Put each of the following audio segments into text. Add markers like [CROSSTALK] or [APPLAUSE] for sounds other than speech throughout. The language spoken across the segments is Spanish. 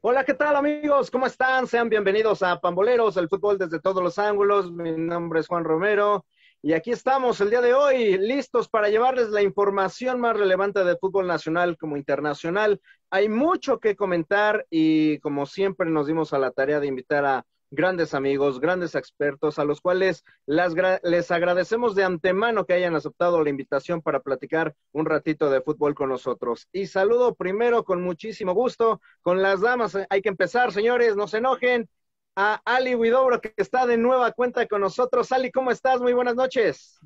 Hola, ¿qué tal amigos? ¿Cómo están? Sean bienvenidos a Pamboleros, el fútbol desde todos los ángulos. Mi nombre es Juan Romero y aquí estamos el día de hoy, listos para llevarles la información más relevante del fútbol nacional como internacional. Hay mucho que comentar y como siempre nos dimos a la tarea de invitar a grandes amigos, grandes expertos, a los cuales les agradecemos de antemano que hayan aceptado la invitación para platicar un ratito de fútbol con nosotros. Y saludo primero con muchísimo gusto con las damas. Hay que empezar, señores, no se enojen. A Ali Huidobro, que está de nueva cuenta con nosotros. Ali, ¿cómo estás? Muy buenas noches.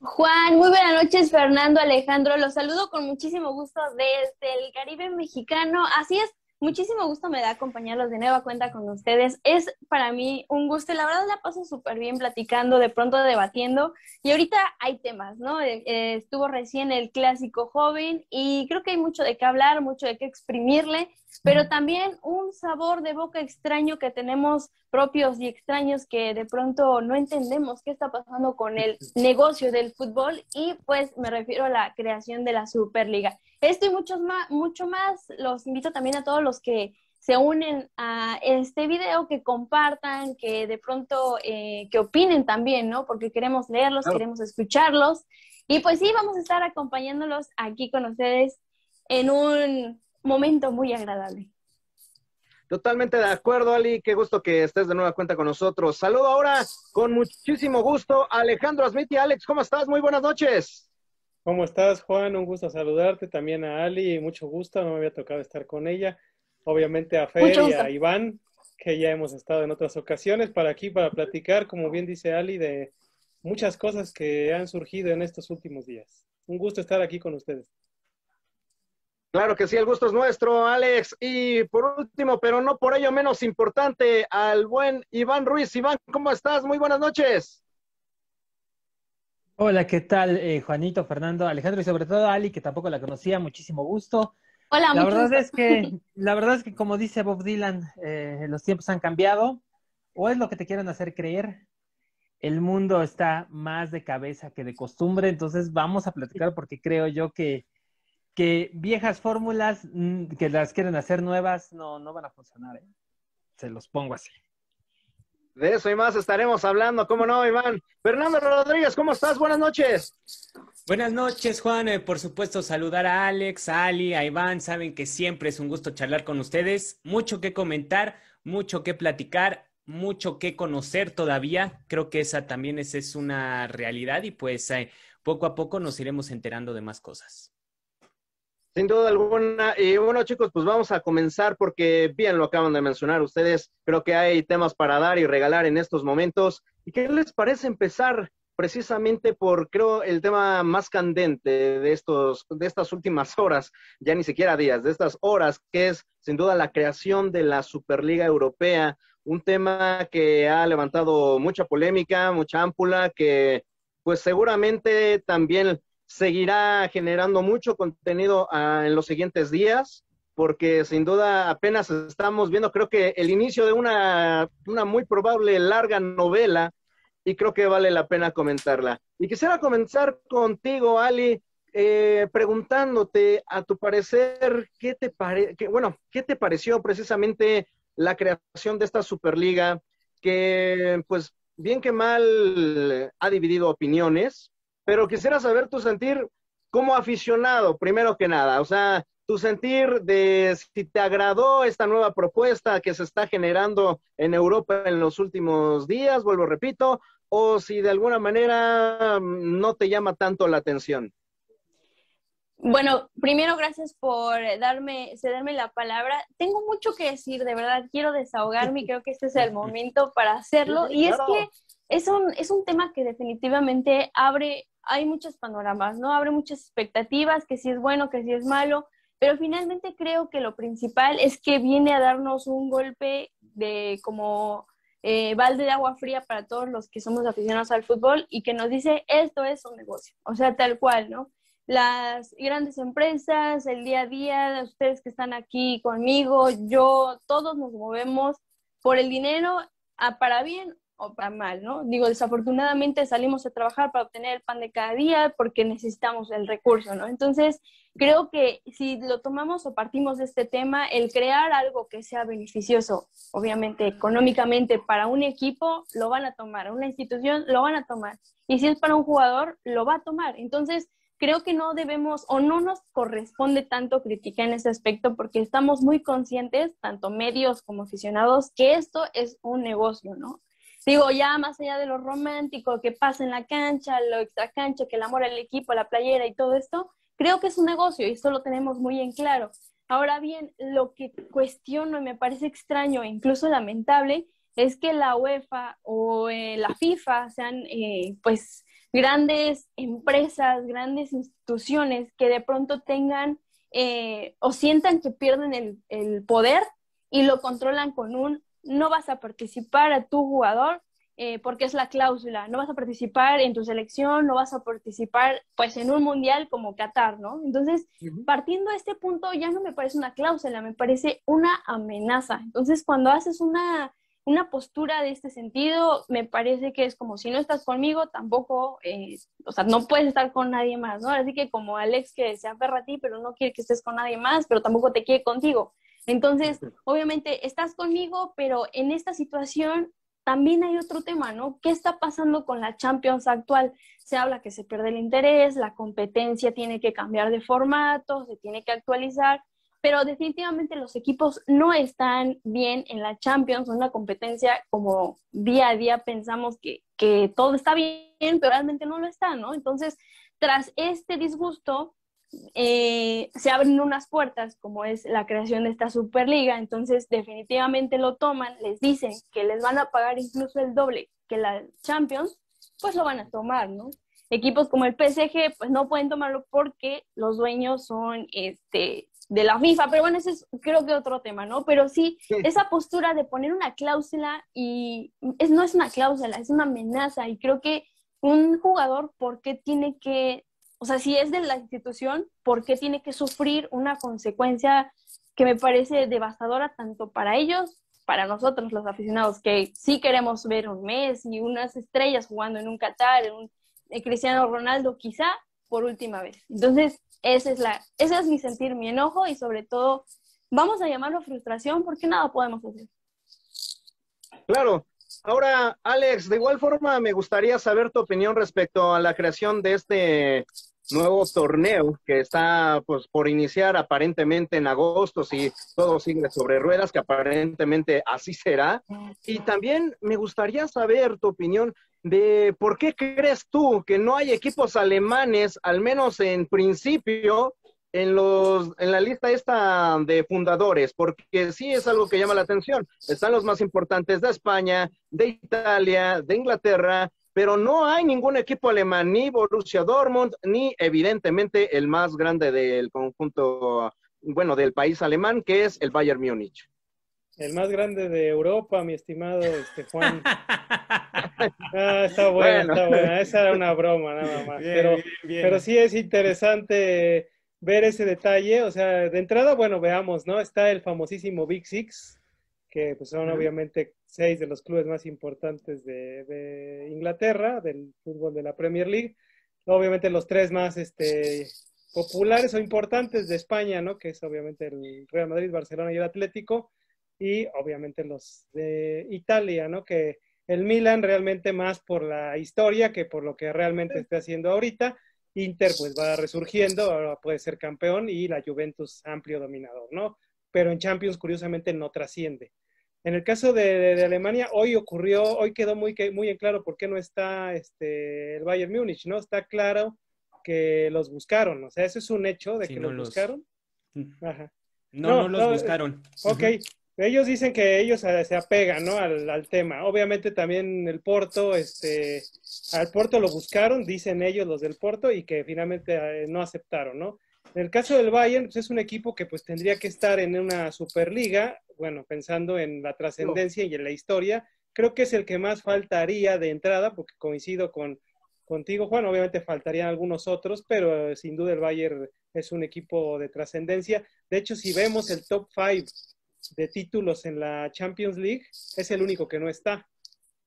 Juan, muy buenas noches, Fernando, Alejandro. Los saludo con muchísimo gusto desde el Caribe mexicano. Así es, Muchísimo gusto me da acompañarlos de nueva cuenta con ustedes. Es para mí un gusto y la verdad la paso súper bien platicando, de pronto debatiendo. Y ahorita hay temas, ¿no? Eh, eh, estuvo recién el clásico joven y creo que hay mucho de qué hablar, mucho de qué exprimirle, pero también un sabor de boca extraño que tenemos propios y extraños que de pronto no entendemos qué está pasando con el [LAUGHS] negocio del fútbol y pues me refiero a la creación de la Superliga. Esto y muchos más, mucho más, los invito también a todos los que se unen a este video, que compartan, que de pronto, eh, que opinen también, ¿no? Porque queremos leerlos, queremos escucharlos. Y pues sí, vamos a estar acompañándolos aquí con ustedes en un momento muy agradable. Totalmente de acuerdo, Ali. Qué gusto que estés de nueva cuenta con nosotros. Saludo ahora con muchísimo gusto a Alejandro Asmiti. Alex, ¿cómo estás? Muy buenas noches. ¿Cómo estás, Juan? Un gusto saludarte. También a Ali, mucho gusto. No me había tocado estar con ella. Obviamente a Fer y a Iván, que ya hemos estado en otras ocasiones para aquí, para platicar, como bien dice Ali, de muchas cosas que han surgido en estos últimos días. Un gusto estar aquí con ustedes. Claro que sí, el gusto es nuestro, Alex. Y por último, pero no por ello menos importante, al buen Iván Ruiz. Iván, ¿cómo estás? Muy buenas noches. Hola, ¿qué tal, eh, Juanito, Fernando, Alejandro y sobre todo Ali, que tampoco la conocía, muchísimo gusto. Hola, la verdad es que La verdad es que, como dice Bob Dylan, eh, los tiempos han cambiado, o es lo que te quieren hacer creer, el mundo está más de cabeza que de costumbre, entonces vamos a platicar porque creo yo que, que viejas fórmulas mm, que las quieren hacer nuevas no, no van a funcionar. ¿eh? Se los pongo así. De eso y más estaremos hablando, ¿cómo no, Iván? Fernando Rodríguez, ¿cómo estás? Buenas noches. Buenas noches, Juan. Eh, por supuesto, saludar a Alex, a Ali, a Iván. Saben que siempre es un gusto charlar con ustedes. Mucho que comentar, mucho que platicar, mucho que conocer todavía. Creo que esa también es, una realidad y pues eh, poco a poco nos iremos enterando de más cosas. Sin duda alguna. Y bueno, chicos, pues vamos a comenzar porque bien lo acaban de mencionar ustedes. Creo que hay temas para dar y regalar en estos momentos. ¿Y qué les parece empezar precisamente por, creo, el tema más candente de, estos, de estas últimas [LAUGHS] horas, ya ni siquiera días, de estas horas, que es sin duda la creación de la Superliga Europea, un tema que ha levantado mucha polémica, mucha ámpula, que pues seguramente también seguirá generando mucho contenido ah, en los siguientes días, porque sin duda apenas estamos viendo, creo que el inicio de una, muy probable larga novela y creo que vale la pena comentarla. Y quisiera comenzar contigo, Ali, eh, preguntándote a tu parecer, ¿qué te, bueno, ¿qué te pareció precisamente la creación de esta Superliga? Que pues bien que mal ha dividido opiniones, pero quisiera saber tu sentir como aficionado, primero que nada, o sea, tu sentir de si te agradó esta nueva propuesta que se está generando en Europa en los últimos días, vuelvo, repito, o si de alguna manera mm, no te llama tanto la atención. Bueno, primero gracias por darme, cederme la palabra. Tengo mucho que decir, de verdad, quiero desahogarme y creo que este es el momento para hacerlo. Y es que es un, es un tema que definitivamente abre hay muchos panoramas, ¿no? Abre muchas expectativas, que si es bueno, que si es malo, pero finalmente creo que lo principal es que viene a darnos un golpe de como eh, balde de agua fría para todos los que somos aficionados al fútbol y que nos dice esto es un negocio, o sea, tal cual, ¿no? Las grandes empresas, el día a día, ustedes que están aquí conmigo, yo, todos nos movemos por el dinero, a para bien o para mal, ¿no? Digo, desafortunadamente salimos a trabajar para obtener el pan de cada día porque necesitamos el recurso, ¿no? Entonces, creo que si lo tomamos o partimos de este tema, el crear algo que sea beneficioso, obviamente económicamente, para un equipo, lo van a tomar, una institución, lo van a tomar. Y si es para un jugador, lo va a tomar. Entonces, creo que no debemos o no nos corresponde tanto criticar en ese aspecto porque estamos muy conscientes, tanto medios como aficionados, que esto es un negocio, ¿no? Digo, ya más allá de lo romántico, que pasa en la cancha, lo extra cancha, que el amor al equipo, la playera y todo esto, creo que es un negocio y esto lo tenemos muy en claro. Ahora bien, lo que cuestiono y me parece extraño e incluso lamentable es que la UEFA o eh, la FIFA sean eh, pues grandes empresas, grandes instituciones que de pronto tengan eh, o sientan que pierden el, poder y lo controlan con un no vas a participar a tu jugador eh, porque es la cláusula, no vas a participar en tu selección, no vas a participar pues en un mundial como Qatar, ¿no? Entonces, partiendo de este punto ya no me parece una cláusula, me parece una amenaza. Entonces, cuando haces una, postura de este sentido, me parece que es como si no estás conmigo, tampoco, eh, o sea, no puedes estar con nadie más, ¿no? Así que como Alex que se aferra a ti, pero no quiere que estés con nadie más, pero tampoco te quiere contigo. Entonces, obviamente estás conmigo, pero en esta situación también hay otro tema, ¿no? ¿Qué está pasando con la Champions actual? Se habla que se pierde el interés, la competencia tiene que cambiar de formato, se tiene que actualizar, pero definitivamente los equipos no están bien en la Champions, una competencia como día a día pensamos que, que todo está bien, pero realmente no lo está, ¿no? Entonces, tras este disgusto, eh, se abren unas puertas, como es la creación de esta Superliga, entonces definitivamente lo toman, les dicen que les van a pagar incluso el doble que la Champions, pues lo van a tomar, ¿no? Equipos como el PSG, pues no pueden tomarlo porque los dueños son este, de la FIFA, pero bueno, ese es creo que otro tema, ¿no? Pero sí, esa postura de poner una cláusula y es, no es una cláusula, es una amenaza y creo que un jugador, ¿por qué tiene que o sea, si es de la institución, ¿por qué tiene que sufrir una consecuencia que me parece devastadora tanto para ellos, para nosotros los aficionados, que sí queremos ver un mes y unas estrellas jugando en un Qatar, en un eh, Cristiano Ronaldo quizá por última vez? Entonces, ese es, la, ese es mi sentir, mi enojo y sobre todo, vamos a llamarlo frustración porque nada podemos hacer. Claro, Ahora, Alex, de igual forma me gustaría saber tu opinión respecto a la creación de este nuevo torneo que está pues por iniciar aparentemente en agosto si todo sigue sobre ruedas que aparentemente así será y también me gustaría saber tu opinión de por qué crees tú que no hay equipos alemanes al menos en principio en los en la lista esta de fundadores porque sí es algo que llama la atención están los más importantes de España de Italia de Inglaterra pero no hay ningún equipo alemán, ni Borussia Dortmund, ni evidentemente el más grande del conjunto, bueno, del país alemán, que es el Bayern Múnich. El más grande de Europa, mi estimado este, Juan. [LAUGHS] Ah, está bueno. está buena. Esa era una broma, nada más. pero, pero sí es interesante ver ese detalle. O sea, de entrada, bueno, veamos, ¿no? Está el famosísimo Big Six, que pues, son obviamente seis de los clubes más importantes de, Inglaterra, del fútbol de la Premier League. Obviamente los tres más este, populares o importantes de España, ¿no? Que es obviamente el Real Madrid, Barcelona y el Atlético. Y obviamente los de Italia, ¿no? Que el Milan realmente más por la historia que por lo que realmente está haciendo ahorita. Inter pues va resurgiendo, ahora puede ser campeón y la Juventus amplio dominador, ¿no? Pero en Champions curiosamente no trasciende. En el caso de, Alemania, hoy ocurrió, hoy quedó muy, muy en claro por qué no está este, el Bayern Múnich, ¿no? Está claro que los buscaron, o sea, eso es un hecho de que los, buscaron. Mm. No, no, los buscaron. Eh, ok, ellos dicen que ellos eh, se apegan, ¿no? Al, tema. Obviamente también el Porto, este, al Porto lo buscaron, dicen ellos los del Porto, y que finalmente eh, no aceptaron, ¿no? En el caso del Bayern, pues, es un equipo que pues tendría que estar en una Superliga, bueno, pensando en la trascendencia y en la historia, creo que es el que más faltaría de entrada, porque coincido con, contigo, Juan, obviamente faltarían algunos otros, pero eh, sin duda el Bayern es un equipo de trascendencia. De hecho, si vemos el top 5 de títulos en la Champions League, es el único que no está,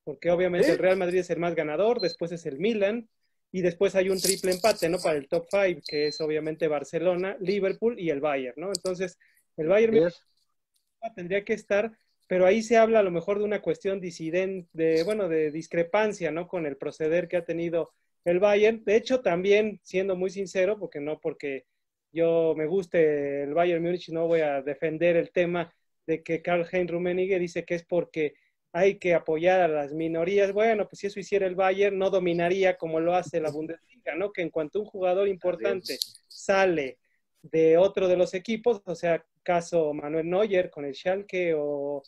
porque obviamente ¿Eh? el Real Madrid es el más ganador, después es el Milan, y después hay un triple empate, ¿no? Para el top five, que es obviamente Barcelona, Liverpool y el Bayern, ¿no? Entonces, el Bayern tendría que estar, pero ahí se habla a lo mejor de una cuestión disidente, de, bueno, de discrepancia, ¿no? Con el proceder que ha tenido el Bayern. De hecho, también, siendo muy sincero, porque no porque yo me guste el Bayern Múnich, no voy a defender el tema de que Karl-Heinz Rummenigge dice que es porque hay que apoyar a las minorías. Bueno, pues si eso hiciera el Bayern, no dominaría como lo hace la Bundesliga, ¿no? Que en cuanto un jugador importante sale de otro de los equipos, o sea, caso Manuel Neuer con el Schalke o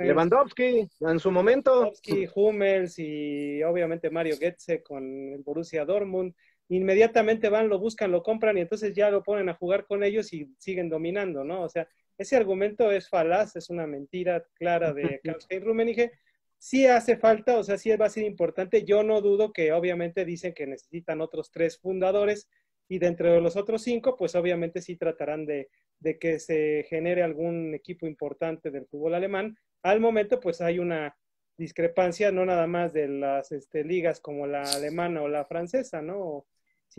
Lewandowski en su momento. Lewandowski, Hummels y obviamente Mario Goetze con el Borussia Dortmund inmediatamente van, lo buscan, lo compran y entonces ya lo ponen a jugar con ellos y siguen dominando, ¿no? O sea, ese argumento es falaz, es una mentira clara de Klaus Rumenige. Sí hace falta, o sea, sí va a ser importante. Yo no dudo que obviamente dicen que necesitan otros tres fundadores y dentro de los otros cinco, pues obviamente sí tratarán de, de que se genere algún equipo importante del fútbol alemán. Al momento, pues hay una discrepancia, no nada más de las este, ligas como la alemana o la francesa, ¿no?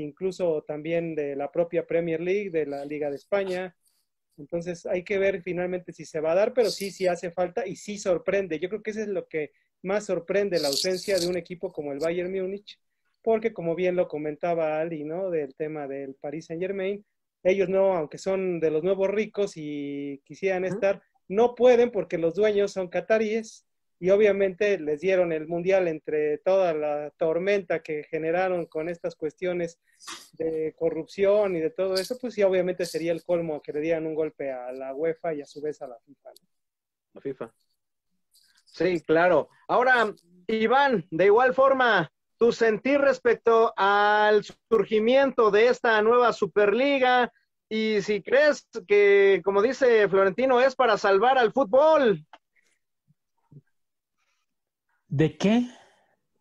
incluso también de la propia Premier League, de la Liga de España. Entonces hay que ver finalmente si se va a dar, pero sí, sí hace falta y sí sorprende. Yo creo que eso es lo que más sorprende, la ausencia de un equipo como el Bayern Múnich, porque como bien lo comentaba Ali, ¿no? Del tema del Paris Saint Germain, ellos no, aunque son de los nuevos ricos y quisieran estar, no pueden porque los dueños son cataríes y obviamente les dieron el mundial entre toda la tormenta que generaron con estas cuestiones de corrupción y de todo eso, pues sí, obviamente sería el colmo que le dieran un golpe a la UEFA y a su vez a la FIFA. La FIFA. Sí, claro. Ahora, Iván, de igual forma, tu sentir respecto al surgimiento de esta nueva Superliga y si crees que, como dice Florentino, es para salvar al fútbol. ¿De qué?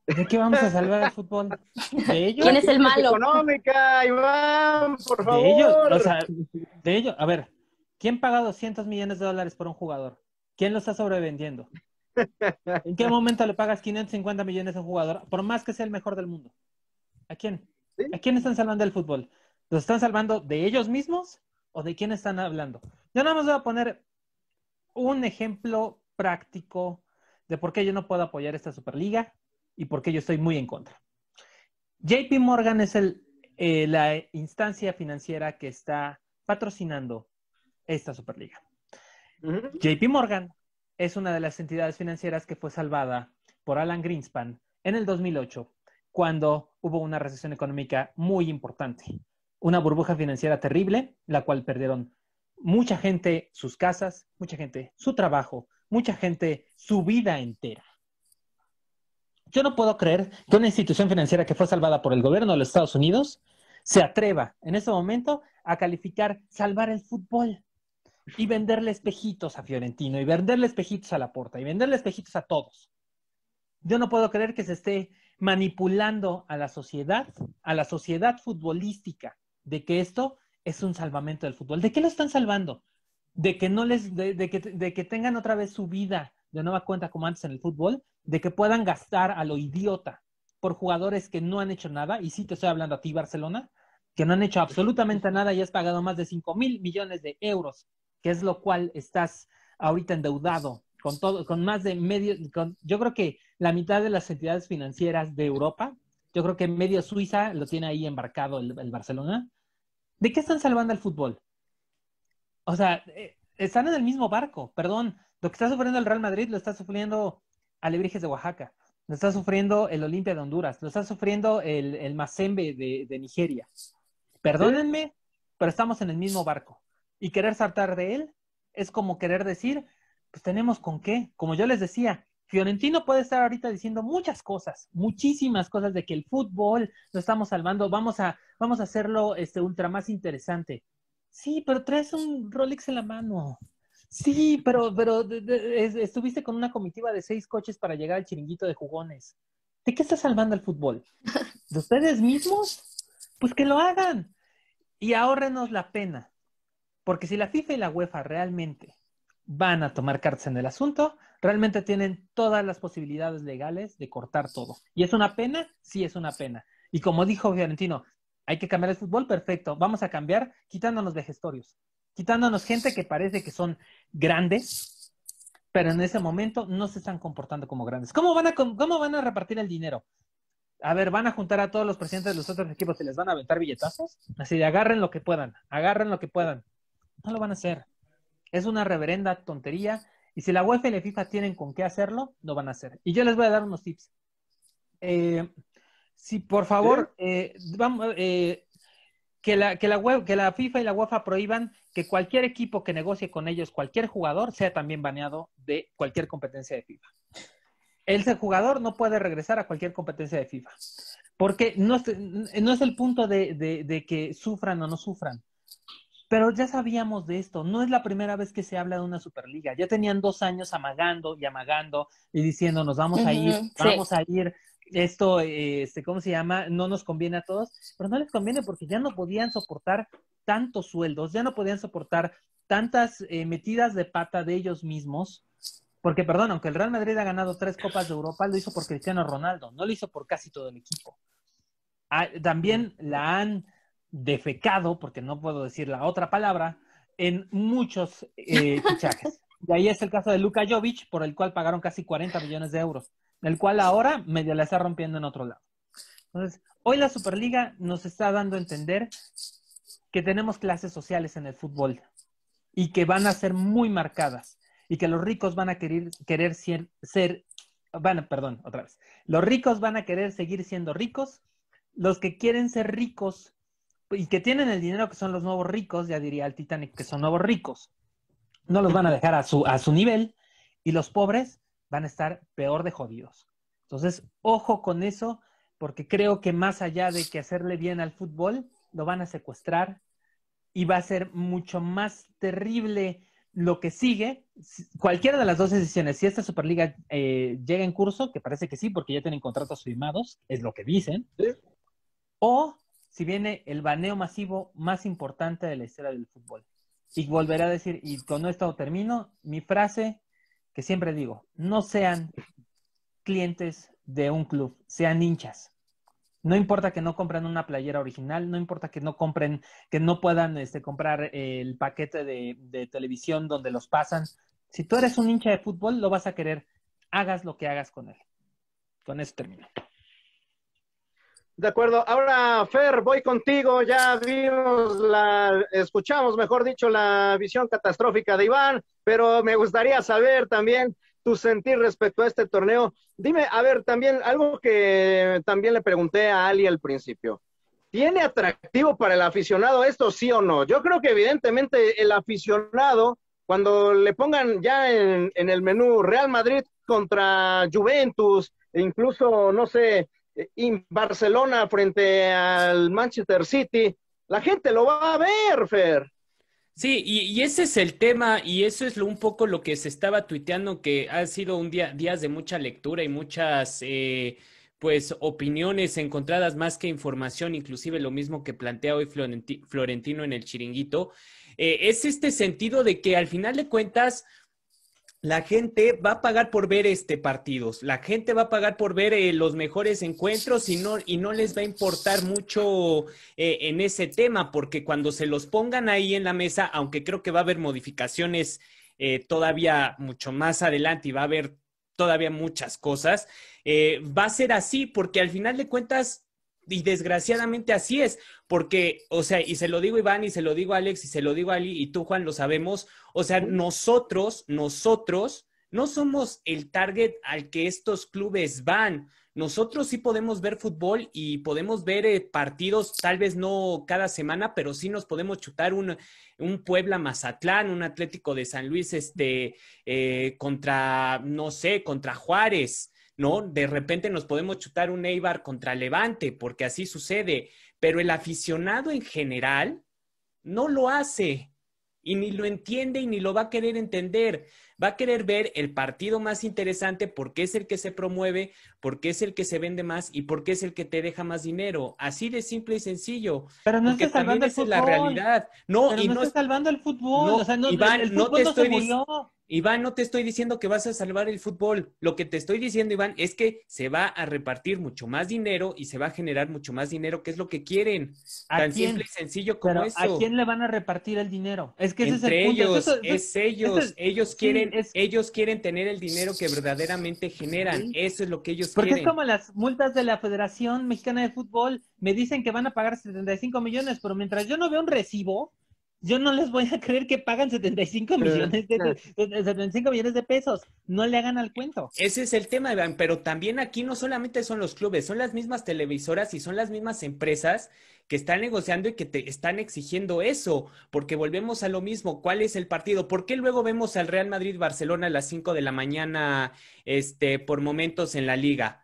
¿De qué vamos a salvar el fútbol? ¿De [LAUGHS] ellos? ¿Quién es el malo? Económica, Iván, por favor. De ellos, A ver, ¿quién paga 200 millones de dólares por un jugador? ¿Quién lo está sobrevendiendo? ¿En qué momento le pagas 550 millones a un jugador, por más que sea el mejor del mundo? ¿A quién? ¿A quién están salvando el fútbol? ¿Los están salvando de ellos mismos o de quién están hablando? Yo nada más voy a poner un ejemplo práctico de por qué yo no puedo apoyar esta Superliga y por qué yo estoy muy en contra. JP Morgan es eh, la instancia financiera que está patrocinando esta Superliga. JP Morgan es una de las entidades financieras que fue salvada por Alan Greenspan en el 2008, cuando hubo una recesión económica muy importante, una burbuja financiera terrible, la cual perdieron mucha gente sus casas, mucha gente su trabajo, mucha gente su vida entera. Yo no puedo creer que una institución financiera que fue salvada por el gobierno de los Estados Unidos se atreva en ese momento a calificar salvar el fútbol y venderle espejitos a Fiorentino y venderle espejitos a la porta y venderle espejitos a todos. Yo no puedo creer que se esté manipulando a la sociedad, a la sociedad futbolística, de que esto es un salvamento del fútbol. ¿De qué lo están salvando? de que no les, de, que, de que tengan otra vez su vida de nueva cuenta como antes en el fútbol, de que puedan gastar a lo idiota por jugadores que no han hecho nada, y sí te estoy hablando a ti, Barcelona, que no han hecho absolutamente nada y has pagado más de 5 mil millones de euros, que es lo cual estás ahorita endeudado con todo, con más de medio, con, yo creo que la mitad de las entidades financieras de Europa, yo creo que medio Suiza lo tiene ahí embarcado el, el Barcelona. ¿De qué están salvando el fútbol? O sea, eh, están en el mismo barco, perdón. Lo que está sufriendo el Real Madrid lo está sufriendo Alebrijes de Oaxaca, lo está sufriendo el Olimpia de Honduras, lo está sufriendo el, el Mazembe de, Nigeria. Perdónenme, pero estamos en el mismo barco. Y querer saltar de él es como querer decir, pues tenemos con qué. Como yo les decía, Fiorentino puede estar ahorita diciendo muchas cosas, muchísimas cosas de que el fútbol lo estamos salvando, vamos a, vamos a hacerlo este, ultra más interesante. Sí, pero traes un Rolex en la mano. Sí, pero, pero estuviste con una comitiva de seis coches para llegar al chiringuito de jugones. ¿De qué está salvando el fútbol? ¿De ustedes mismos? Pues que lo hagan y ahorrenos la pena. Porque si la FIFA y la UEFA realmente van a tomar cartas en el asunto, realmente tienen todas las posibilidades legales de cortar todo. Y es una pena, sí es una pena. Y como dijo Fiorentino, hay que cambiar el fútbol, perfecto. Vamos a cambiar quitándonos gestorios, quitándonos gente que parece que son grandes, pero en ese momento no se están comportando como grandes. ¿Cómo van a, cómo van a repartir el dinero? A ver, van a juntar a todos los presidentes de los otros equipos y les van a aventar billetazos. Así de agarren lo que puedan, agarren lo que puedan. No lo van a hacer. Es una reverenda tontería. Y si la UEFA y la FIFA tienen con qué hacerlo, lo van a hacer. Y yo les voy a dar unos tips. Eh, Sí, por favor, ¿Eh? vamos, eh, que, la, que, la FIFA y la UEFA prohíban que cualquier equipo que negocie con ellos, cualquier jugador, sea también baneado de cualquier competencia de FIFA. El jugador no puede regresar a cualquier competencia de FIFA, porque no es, no es el punto de, que sufran o no sufran. Pero ya sabíamos de esto, no es la primera vez que se habla de una Superliga. Ya tenían dos años amagando y amagando y diciendo, nos vamos a ir, vamos a ir, esto, este, ¿cómo se llama? No nos conviene a todos, pero no les conviene porque ya no podían soportar tantos sueldos, ya no podían soportar tantas eh, metidas de pata de ellos mismos, porque, perdón, aunque el Real Madrid ha ganado tres Copas de Europa, lo hizo por Cristiano Ronaldo, no lo hizo por casi todo el equipo. Ah, también la han defecado, porque no puedo decir la otra palabra, en muchos eh, fichajes. [LAUGHS] Y ahí es el caso de Luka Jovic, por el cual pagaron casi 40 millones de euros el cual ahora media la está rompiendo en otro lado. Entonces, hoy la Superliga nos está dando a entender que tenemos clases sociales en el fútbol y que van a ser muy marcadas y que los ricos van a querer, querer ser, ser van, perdón, otra vez. Los ricos van a querer seguir siendo ricos, los que quieren ser ricos y que tienen el dinero que son los nuevos ricos, ya diría el Titanic que son nuevos ricos, no los van a dejar a su, a su nivel y los pobres van a estar peor de jodidos. Entonces, ojo con eso, porque creo que más allá de que hacerle bien al fútbol, lo van a secuestrar y va a ser mucho más terrible lo que sigue. Cualquiera de las dos decisiones, si esta Superliga eh, llega en curso, que parece que sí, porque ya tienen contratos firmados, es lo que dicen, o si viene el baneo masivo más importante de la historia del fútbol. Y volverá a decir, y con esto termino, mi frase que siempre digo, no sean clientes de un club, sean hinchas. No importa que no compren una playera original, no importa que no compren, que no puedan este, comprar el paquete de, de televisión donde los pasan. Si tú eres un hincha de fútbol, lo vas a querer, hagas lo que hagas con él. Con eso termino. De acuerdo. Ahora, Fer, voy contigo. Ya vimos la, escuchamos, mejor dicho, la visión catastrófica de Iván, pero me gustaría saber también tu sentir respecto a este torneo. Dime, a ver, también algo que también le pregunté a Ali al principio. ¿Tiene atractivo para el aficionado esto, sí o no? Yo creo que evidentemente el aficionado, cuando le pongan ya en, el menú Real Madrid contra Juventus, e incluso, no sé, en eh, Barcelona frente al Manchester City, la gente lo va a ver, Fer. Sí, y, ese es el tema, y eso es lo, un poco lo que se estaba tuiteando, que ha sido un día, días de mucha lectura y muchas eh, pues opiniones encontradas más que información, inclusive lo mismo que plantea hoy Florentino en el chiringuito. Eh, es este sentido de que al final de cuentas, la gente va a pagar por ver este partidos, la gente va a pagar por ver eh, los mejores encuentros y no, y no les va a importar mucho eh, en ese tema, porque cuando se los pongan ahí en la mesa, aunque creo que va a haber modificaciones eh, todavía mucho más adelante y va a haber todavía muchas cosas, va a ser así, porque al final de cuentas y desgraciadamente así es, porque, o sea, y se lo digo Iván, y se lo digo Alex, y se lo digo Ali, y tú, Juan, lo sabemos, o sea, nosotros, nosotros no somos el target al que estos clubes van. Nosotros sí podemos ver fútbol y podemos ver eh, partidos, tal vez no cada semana, pero sí nos podemos chutar un, un Puebla Mazatlán, un Atlético de San Luis, este, eh, contra, no sé, contra Juárez. ¿no? De repente nos podemos chutar un Eibar contra Levante, porque así sucede, pero el aficionado en general no lo hace y ni lo entiende y ni lo va a querer entender. Va a querer ver el partido más interesante porque es el que se promueve, porque es el que se vende más y porque es el que te deja más dinero. Así de simple y sencillo. Pero no porque salvando el fútbol. la realidad. No, Pero y no, salvando el fútbol. no estoy Iván, no te estoy diciendo que vas a salvar el fútbol. Lo que te estoy diciendo, Iván, es que se va a repartir mucho más dinero y se va a generar mucho más dinero, que es lo que quieren. Tan simple y sencillo como eso. ¿A quién le van a repartir el dinero? Es que ese es el ellos, es ellos. ellos quieren, ellos quieren tener el dinero que verdaderamente generan. Eso es lo que ellos quieren. Porque es como las multas de la Federación Mexicana de Fútbol. Me dicen que van a pagar 75 millones, pero mientras yo no veo un recibo, yo no les voy a creer que pagan 75 millones de, 75 millones de pesos. No le hagan al cuento. Ese es el tema, Iván, pero también aquí no solamente son los clubes, son las mismas televisoras y son las mismas empresas que están negociando y que te están exigiendo eso, porque volvemos a lo mismo, ¿cuál es el partido? ¿Por qué luego vemos al Real Madrid-Barcelona a las 5 de la mañana este, por momentos en la liga?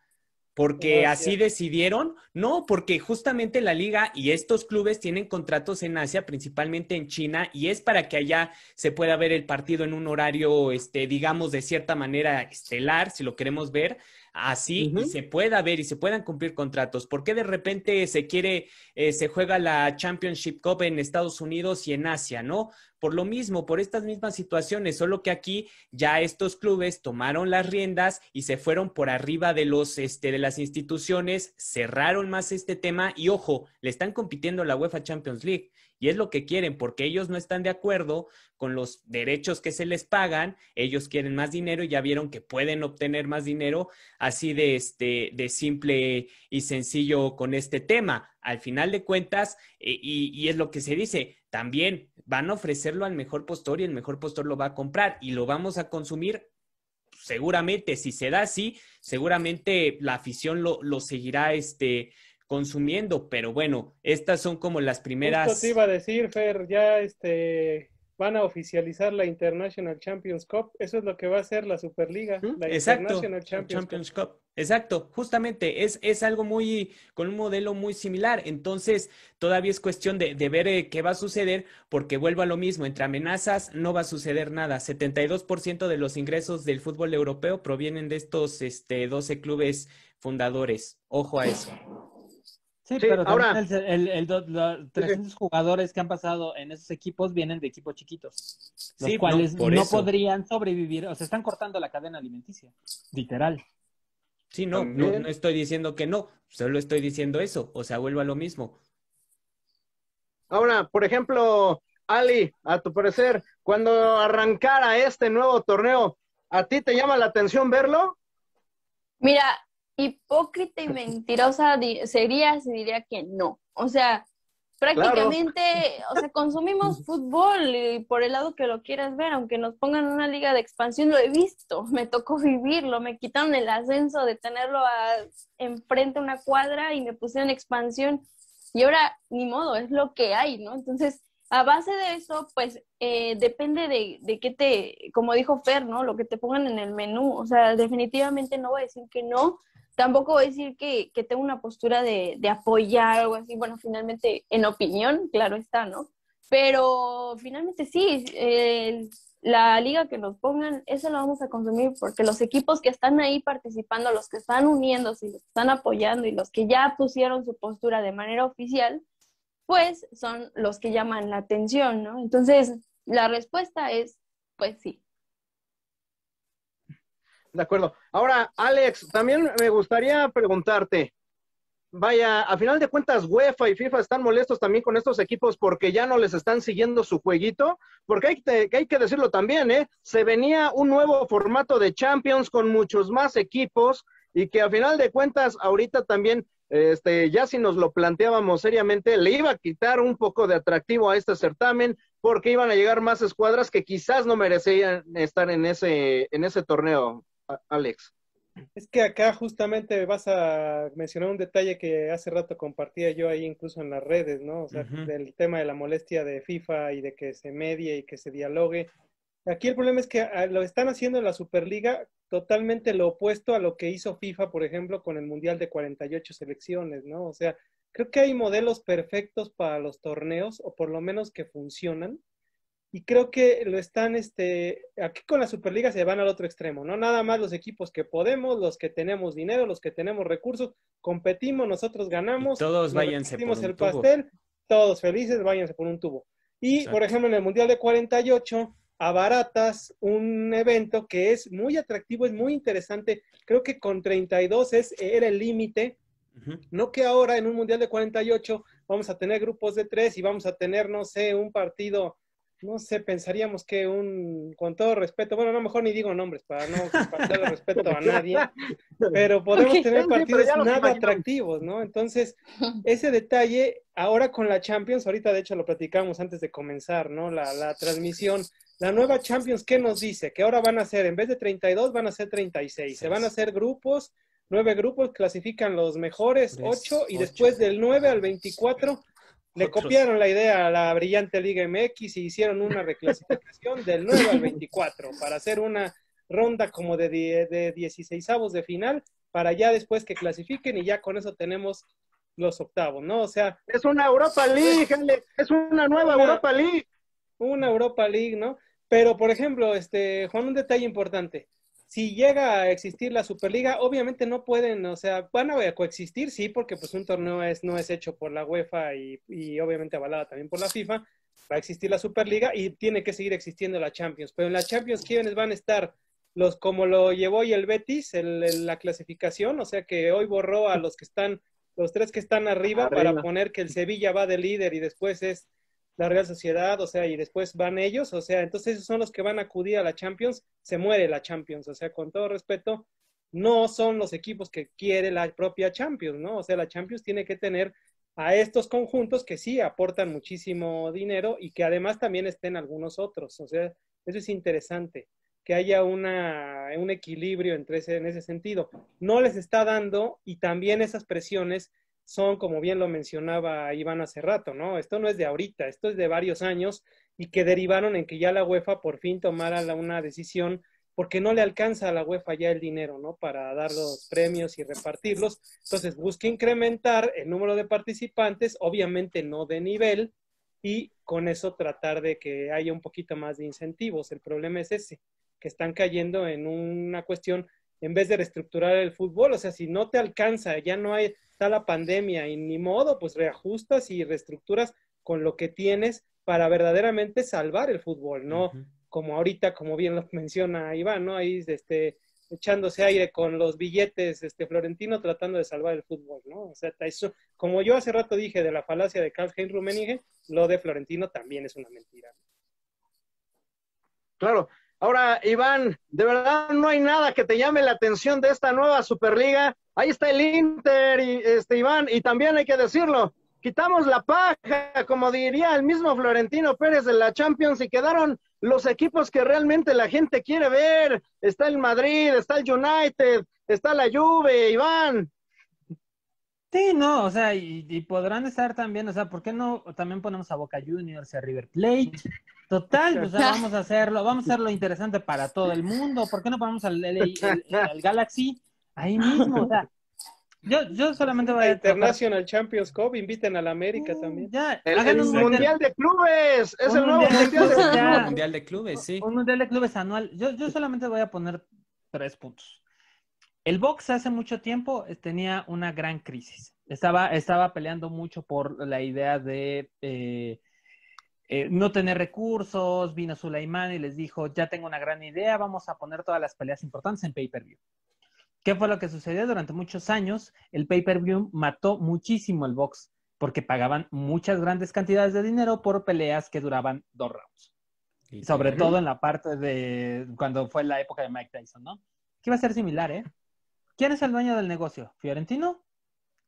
porque así decidieron. No, porque justamente la liga y estos clubes tienen contratos en Asia, principalmente en China, y es para que allá se pueda ver el partido en un horario, este, digamos, de cierta manera estelar, si lo queremos ver, así y se pueda ver y se puedan cumplir contratos. ¿Por qué de repente se quiere, eh, se juega la Championship Cup en Estados Unidos y en Asia, ¿no? Por lo mismo, por estas mismas situaciones, solo que aquí ya estos clubes tomaron las riendas y se fueron por arriba de los este, de las instituciones, cerraron más este tema y ojo, le están compitiendo la UEFA Champions League. Y es lo que quieren, porque ellos no están de acuerdo con los derechos que se les pagan, ellos quieren más dinero y ya vieron que pueden obtener más dinero así de, este, de simple y sencillo con este tema. Al final de cuentas, eh, y, es lo que se dice, también van a ofrecerlo al mejor postor y el mejor postor lo va a comprar y lo vamos a consumir seguramente, si se da así, seguramente la afición lo, lo seguirá este, consumiendo, pero bueno, estas son como las primeras. Justo te iba a decir, Fer, ya este van a oficializar la International Champions Cup, eso es lo que va a ser la Superliga, la Exacto. International Champions, Cup. Exacto, justamente es, es algo muy, con un modelo muy similar. Entonces, todavía es cuestión de, ver eh, qué va a suceder, porque vuelvo a lo mismo, entre amenazas no va a suceder nada. 72% de los ingresos del fútbol europeo provienen de estos este, 12 clubes fundadores. Ojo a eso. Sí, pero ahora los 300 jugadores que han pasado en esos equipos vienen de equipos chiquitos, los cuales no, podrían sobrevivir, o sea, están cortando la cadena alimenticia, literal. Sí, no, no, no, estoy diciendo que no, solo estoy diciendo eso, o sea, vuelvo a lo mismo. Ahora, por ejemplo, Ali, a tu parecer, cuando arrancara este nuevo torneo, ¿a ti te llama la atención verlo? Mira, hipócrita y [LAUGHS] mentirosa sería si diría que no. O sea, prácticamente, o sea, [LAUGHS] consumimos fútbol y por el lado que lo quieras ver, aunque nos pongan una liga de expansión, lo he visto, [LAUGHS] me tocó vivirlo, me quitaron el ascenso de tenerlo enfrente a una cuadra y me pusieron expansión y ahora ni modo, es lo que hay, ¿no? Entonces, a base de eso, pues eh, depende de, de qué te, como dijo Fer, ¿no? Lo que te pongan en el menú, o sea, definitivamente no voy a decir que no, tampoco voy a decir que, tengo una postura de, apoyar o algo así, bueno, finalmente en opinión, claro está, ¿no? Pero finalmente sí, eh, la liga que nos pongan, eso lo vamos a consumir porque los equipos que están ahí participando, los que están uniéndose y los que están apoyando y los que ya pusieron su postura de manera oficial, pues son los que llaman la atención, ¿no? Entonces, la respuesta es, pues sí. De acuerdo. Ahora, Alex, también me gustaría preguntarte, vaya, a final de cuentas, UEFA y FIFA están molestos también con estos equipos porque ya no les están siguiendo su jueguito, porque hay que, decirlo también, ¿eh? Se venía un nuevo formato de Champions con muchos más equipos y que a final de cuentas, ahorita también, este, ya si nos lo planteábamos seriamente, le iba a quitar un poco de atractivo a este certamen porque iban a llegar más escuadras que quizás no merecían estar en ese, en ese torneo. Alex. Es que acá justamente vas a mencionar un detalle que hace rato compartía yo ahí incluso en las redes, ¿no? O sea, del tema de la molestia de FIFA y de que se medie y que se dialogue. Aquí el problema es que ah, lo están haciendo en la Superliga totalmente lo opuesto a lo que hizo FIFA, por ejemplo, con el Mundial de 48 selecciones, ¿no? O sea, creo que hay modelos perfectos para los torneos, o por lo menos que funcionan, y creo que lo están, este, aquí con la Superliga se van al otro extremo, ¿no? Nada más los equipos que podemos, los que tenemos dinero, los que tenemos recursos, competimos, nosotros ganamos. todos váyanse por un el pastel, todos felices, váyanse por un tubo. Y, por ejemplo, en el Mundial de 48, a baratas, un evento que es muy atractivo, es muy interesante. Creo que con 32 es, era el límite. No que ahora en un Mundial de 48 vamos a tener grupos de tres y vamos a tener, no sé, un partido no sé, pensaríamos que un, con todo respeto, bueno, no, mejor ni digo nombres para no faltar el respeto a nadie, pero podemos tener partidos nada atractivos, ¿no? Entonces, ese detalle, ahora con la Champions, ahorita de hecho lo platicamos antes de comenzar, ¿no? La, la transmisión, la nueva Champions, ¿qué nos dice? Que ahora van a ser, en vez de 32, van a ser 36, se van a hacer grupos, nueve grupos, clasifican los mejores, ocho, y después del 9 al 24 le copiaron la idea a la brillante Liga MX y hicieron una reclasificación del 9 al 24 para hacer una ronda como de, de 16 avos de final para ya después que clasifiquen y ya con eso tenemos los octavos, ¿no? O sea... Es una Europa League, es una nueva Europa League. Una Europa League, ¿no? Pero, por ejemplo, este, Juan, un detalle importante si llega a existir la Superliga, obviamente no pueden, o sea, van a coexistir, sí, porque pues un torneo es, no es hecho por la UEFA y, y obviamente avalada también por la FIFA, va a existir la Superliga y tiene que seguir existiendo la Champions, pero en la Champions ¿quiénes van a estar? Los como lo llevó hoy el Betis, en la clasificación, o sea que hoy borró a los que están, los tres que están arriba, para poner que el Sevilla va de líder y después es la Real Sociedad, o sea, y después van ellos, o sea, entonces son los que van a acudir a la Champions, se muere la Champions, o sea, con todo respeto, no son los equipos que quiere la propia Champions, ¿no? O sea, la Champions tiene que tener a estos conjuntos que sí aportan muchísimo dinero y que además también estén algunos otros, o sea, eso es interesante, que haya una, un equilibrio entre ese, en ese sentido. No les está dando y también esas presiones son, como bien lo mencionaba Iván hace rato, ¿no? Esto no es de ahorita, esto es de varios años y que derivaron en que ya la UEFA por fin tomara una decisión porque no le alcanza a la UEFA ya el dinero, ¿no? Para dar los premios y repartirlos. Entonces busca incrementar el número de participantes, obviamente no de nivel, y con eso tratar de que haya un poquito más de incentivos. El problema es ese, que están cayendo en una cuestión, en vez de reestructurar el fútbol, o sea, si no te alcanza, ya no hay, está la pandemia y ni modo, pues reajustas y reestructuras con lo que tienes para verdaderamente salvar el fútbol, ¿no? Como ahorita, como bien lo [LAUGHS] menciona Iván, ¿no? Ahí este, echándose aire con los billetes, este Florentino tratando de salvar el fútbol, ¿no? O sea, eso, como yo hace rato dije de la falacia de Karl-Heinz Rummenigge, lo de Florentino también es una mentira. Claro, Ahora, Iván, de verdad no hay nada que te llame la atención de esta nueva Superliga. Ahí está el Inter, y, este, Iván, y también hay que decirlo, quitamos la paja, como diría el mismo Florentino Pérez de la Champions, y quedaron los equipos que realmente la gente quiere ver. Está el Madrid, está el United, está la Juve, Iván. Sí, no, o sea, y, podrán estar también, o sea, ¿por qué no también ponemos a Boca Juniors y a River Plate? Total, pues, o sea, vamos a hacerlo, vamos a hacerlo interesante para todo el mundo, ¿por qué no ponemos al, Galaxy ahí mismo? O sea, yo, yo solamente voy a... International Champions Cup, inviten al América mm, también. Ya, el, mundial, de Clubes, es el nuevo Mundial de Clubes. mundial de Clubes, sí. Un Mundial de Clubes anual. Yo, yo solamente voy a poner tres puntos. El box hace mucho tiempo eh, tenía una gran crisis. Estaba, estaba peleando mucho por la idea de eh, eh, no tener recursos. Vino Sulaimán y les dijo, ya tengo una gran idea, vamos a poner todas las peleas importantes en pay-per-view. ¿Qué fue lo que sucedió? Durante muchos años, el pay-per-view mató muchísimo el box porque pagaban muchas grandes cantidades de dinero por peleas que duraban dos rounds. Y Sobre todo en la parte de cuando fue la época de Mike Tyson, ¿no? Que iba a ser similar, ¿eh? ¿Quién es el dueño del negocio? ¿Fiorentino?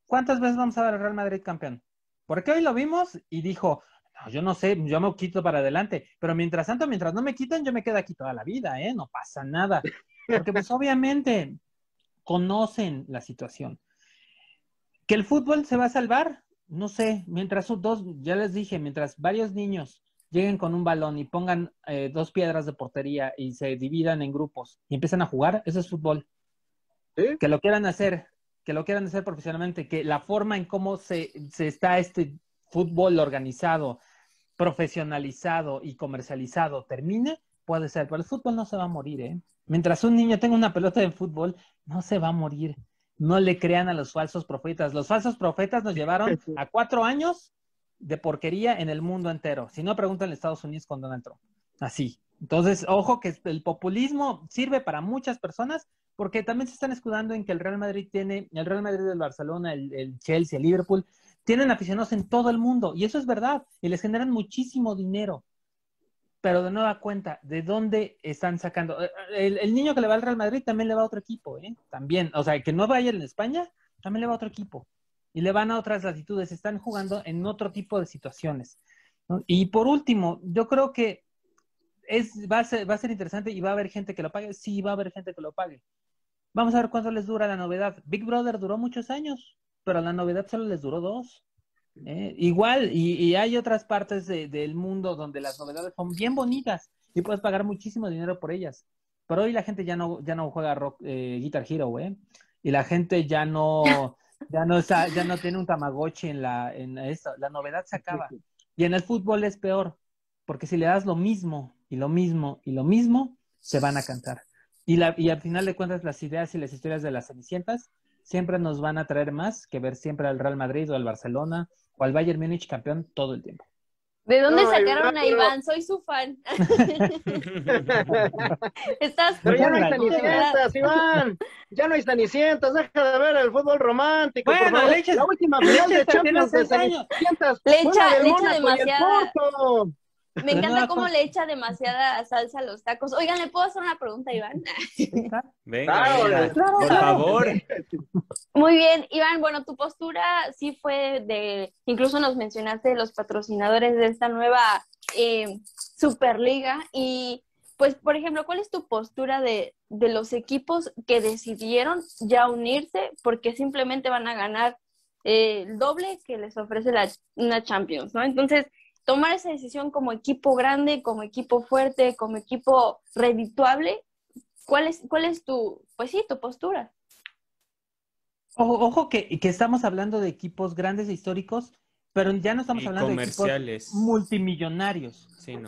¿Cuántas veces vamos a ver al Real Madrid campeón? Porque hoy lo vimos y dijo, yo no sé, yo me quito para adelante, pero mientras tanto, mientras no me quiten, yo me quedo aquí toda la vida, ¿eh? No pasa nada. Porque pues obviamente conocen la situación. ¿Que el fútbol se va a salvar? No sé, mientras dos, ya les dije, mientras varios niños lleguen con un balón y pongan eh, dos piedras de portería y se dividan en grupos y empiezan a jugar, eso es fútbol. Que lo quieran hacer, que lo quieran hacer profesionalmente, que la forma en cómo se, está este fútbol organizado, profesionalizado y comercializado termine, puede ser, pero el fútbol no se va a morir, ¿eh? Mientras un niño tenga una pelota de fútbol, no se va a morir. No le crean a los falsos profetas. Los falsos profetas nos llevaron [LAUGHS] a cuatro años de porquería en el mundo entero. Si no, preguntan a Estados Unidos con Donald Trump. Así. Entonces, ojo que el populismo sirve para muchas personas porque también se están escudando en que el Real Madrid tiene, el Real Madrid del Barcelona, el, Chelsea, el Liverpool, tienen aficionados en todo el mundo y eso es verdad y les generan muchísimo dinero. Pero de nueva cuenta, ¿de dónde están sacando? Eh, eh, el, niño que le va al Real Madrid también le va a otro equipo, ¿eh? También, o sea, que no vaya en España, también le va a otro equipo. Y le van a otras latitudes, están jugando en otro tipo de situaciones. Y por último, yo creo que va, a ser, interesante y va a haber gente que lo pague. Sí, va a haber gente que lo pague. Vamos a ver cuánto les dura la novedad. Big Brother duró muchos años, pero la novedad solo les duró dos. ¿eh? igual, y, hay otras partes del mundo donde las novedades son bien bonitas y puedes pagar muchísimo dinero por ellas. Pero hoy la gente ya no, ya no juega rock, eh, Guitar Hero, ¿eh? Y la gente ya no, [LAUGHS] ya no, tiene un tamagotchi en la, en eso. La novedad se acaba. [LAUGHS] Y en el fútbol es peor, porque si le das lo mismo y lo mismo y lo mismo se van a cantar. Y, la, y al final de cuentas, las ideas y las historias de las Cenicientas siempre nos van a traer más que ver siempre al Real Madrid o al Barcelona o al Bayern Múnich campeón todo el tiempo. ¿De dónde sacaron a Iván? Soy su fan. [LAUGHS] Estás Pero ya no hay cenicientas, Iván. Ya no hay cenicientas. Deja de ver el fútbol romántico. Bueno, la última final de Champions cenicientas. Le echa, le echa demasiada. [LAUGHS] Me encanta cómo le echa demasiada salsa a los tacos. Oigan, ¿le puedo hacer una pregunta, Iván? Venga, [LAUGHS] por favor. Muy bien, Iván, bueno, tu postura sí fue de, incluso nos mencionaste los patrocinadores de esta nueva eh, Superliga y pues, por ejemplo, ¿cuál es tu postura de, los equipos que decidieron ya unirse porque simplemente van a ganar eh, el doble que les ofrece la, una Champions, ¿no? Entonces, tomar esa decisión como equipo grande, como equipo fuerte, como equipo redituable, ¿cuál es, cuál es tu, pues sí, tu postura? Ojo, que, que, estamos hablando de equipos grandes e históricos, pero ya no estamos hablando de equipos multimillonarios.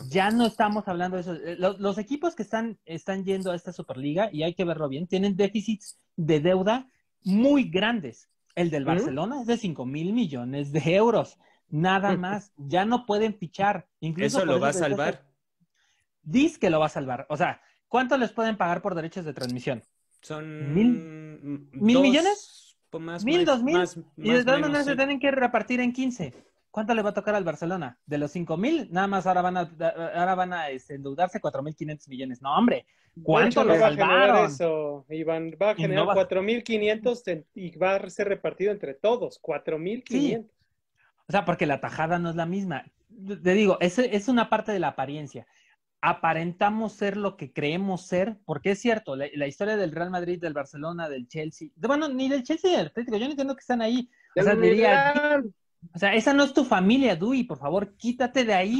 Ya no estamos hablando de eso. Eh, los, equipos que están, están yendo a esta Superliga, y hay que verlo bien, tienen déficits de deuda muy grandes. El del ¿Mm? Barcelona es de 5 mil millones de euros. Nada mm. más. Ya no pueden fichar. Incluso ¿Eso lo va a salvar? Dice que lo va a salvar. O sea, ¿cuánto les pueden pagar por derechos de transmisión? Son... ¿Mil, mm, millones? Más, ¿Mil, dos mil? y de dónde se tienen que repartir en 15. ¿Cuánto le va a tocar al Barcelona? De los cinco mil, nada más ahora van a, ahora van este, endeudarse cuatro mil quinientos millones. No, hombre, ¿cuánto lo salvaron? eso, Iván. Va a generar no mil quinientos y va a ser repartido entre todos. Cuatro mil quinientos. O sea, porque la tajada no es la misma. Te digo, es, es una parte de la apariencia. Aparentamos ser lo que creemos ser, porque es cierto, la, historia del Real Madrid, del Barcelona, del Chelsea, bueno, ni del Chelsea del Atlético, yo no entiendo que están ahí. O sea, esa no es tu familia, Dewey, por favor, quítate de ahí.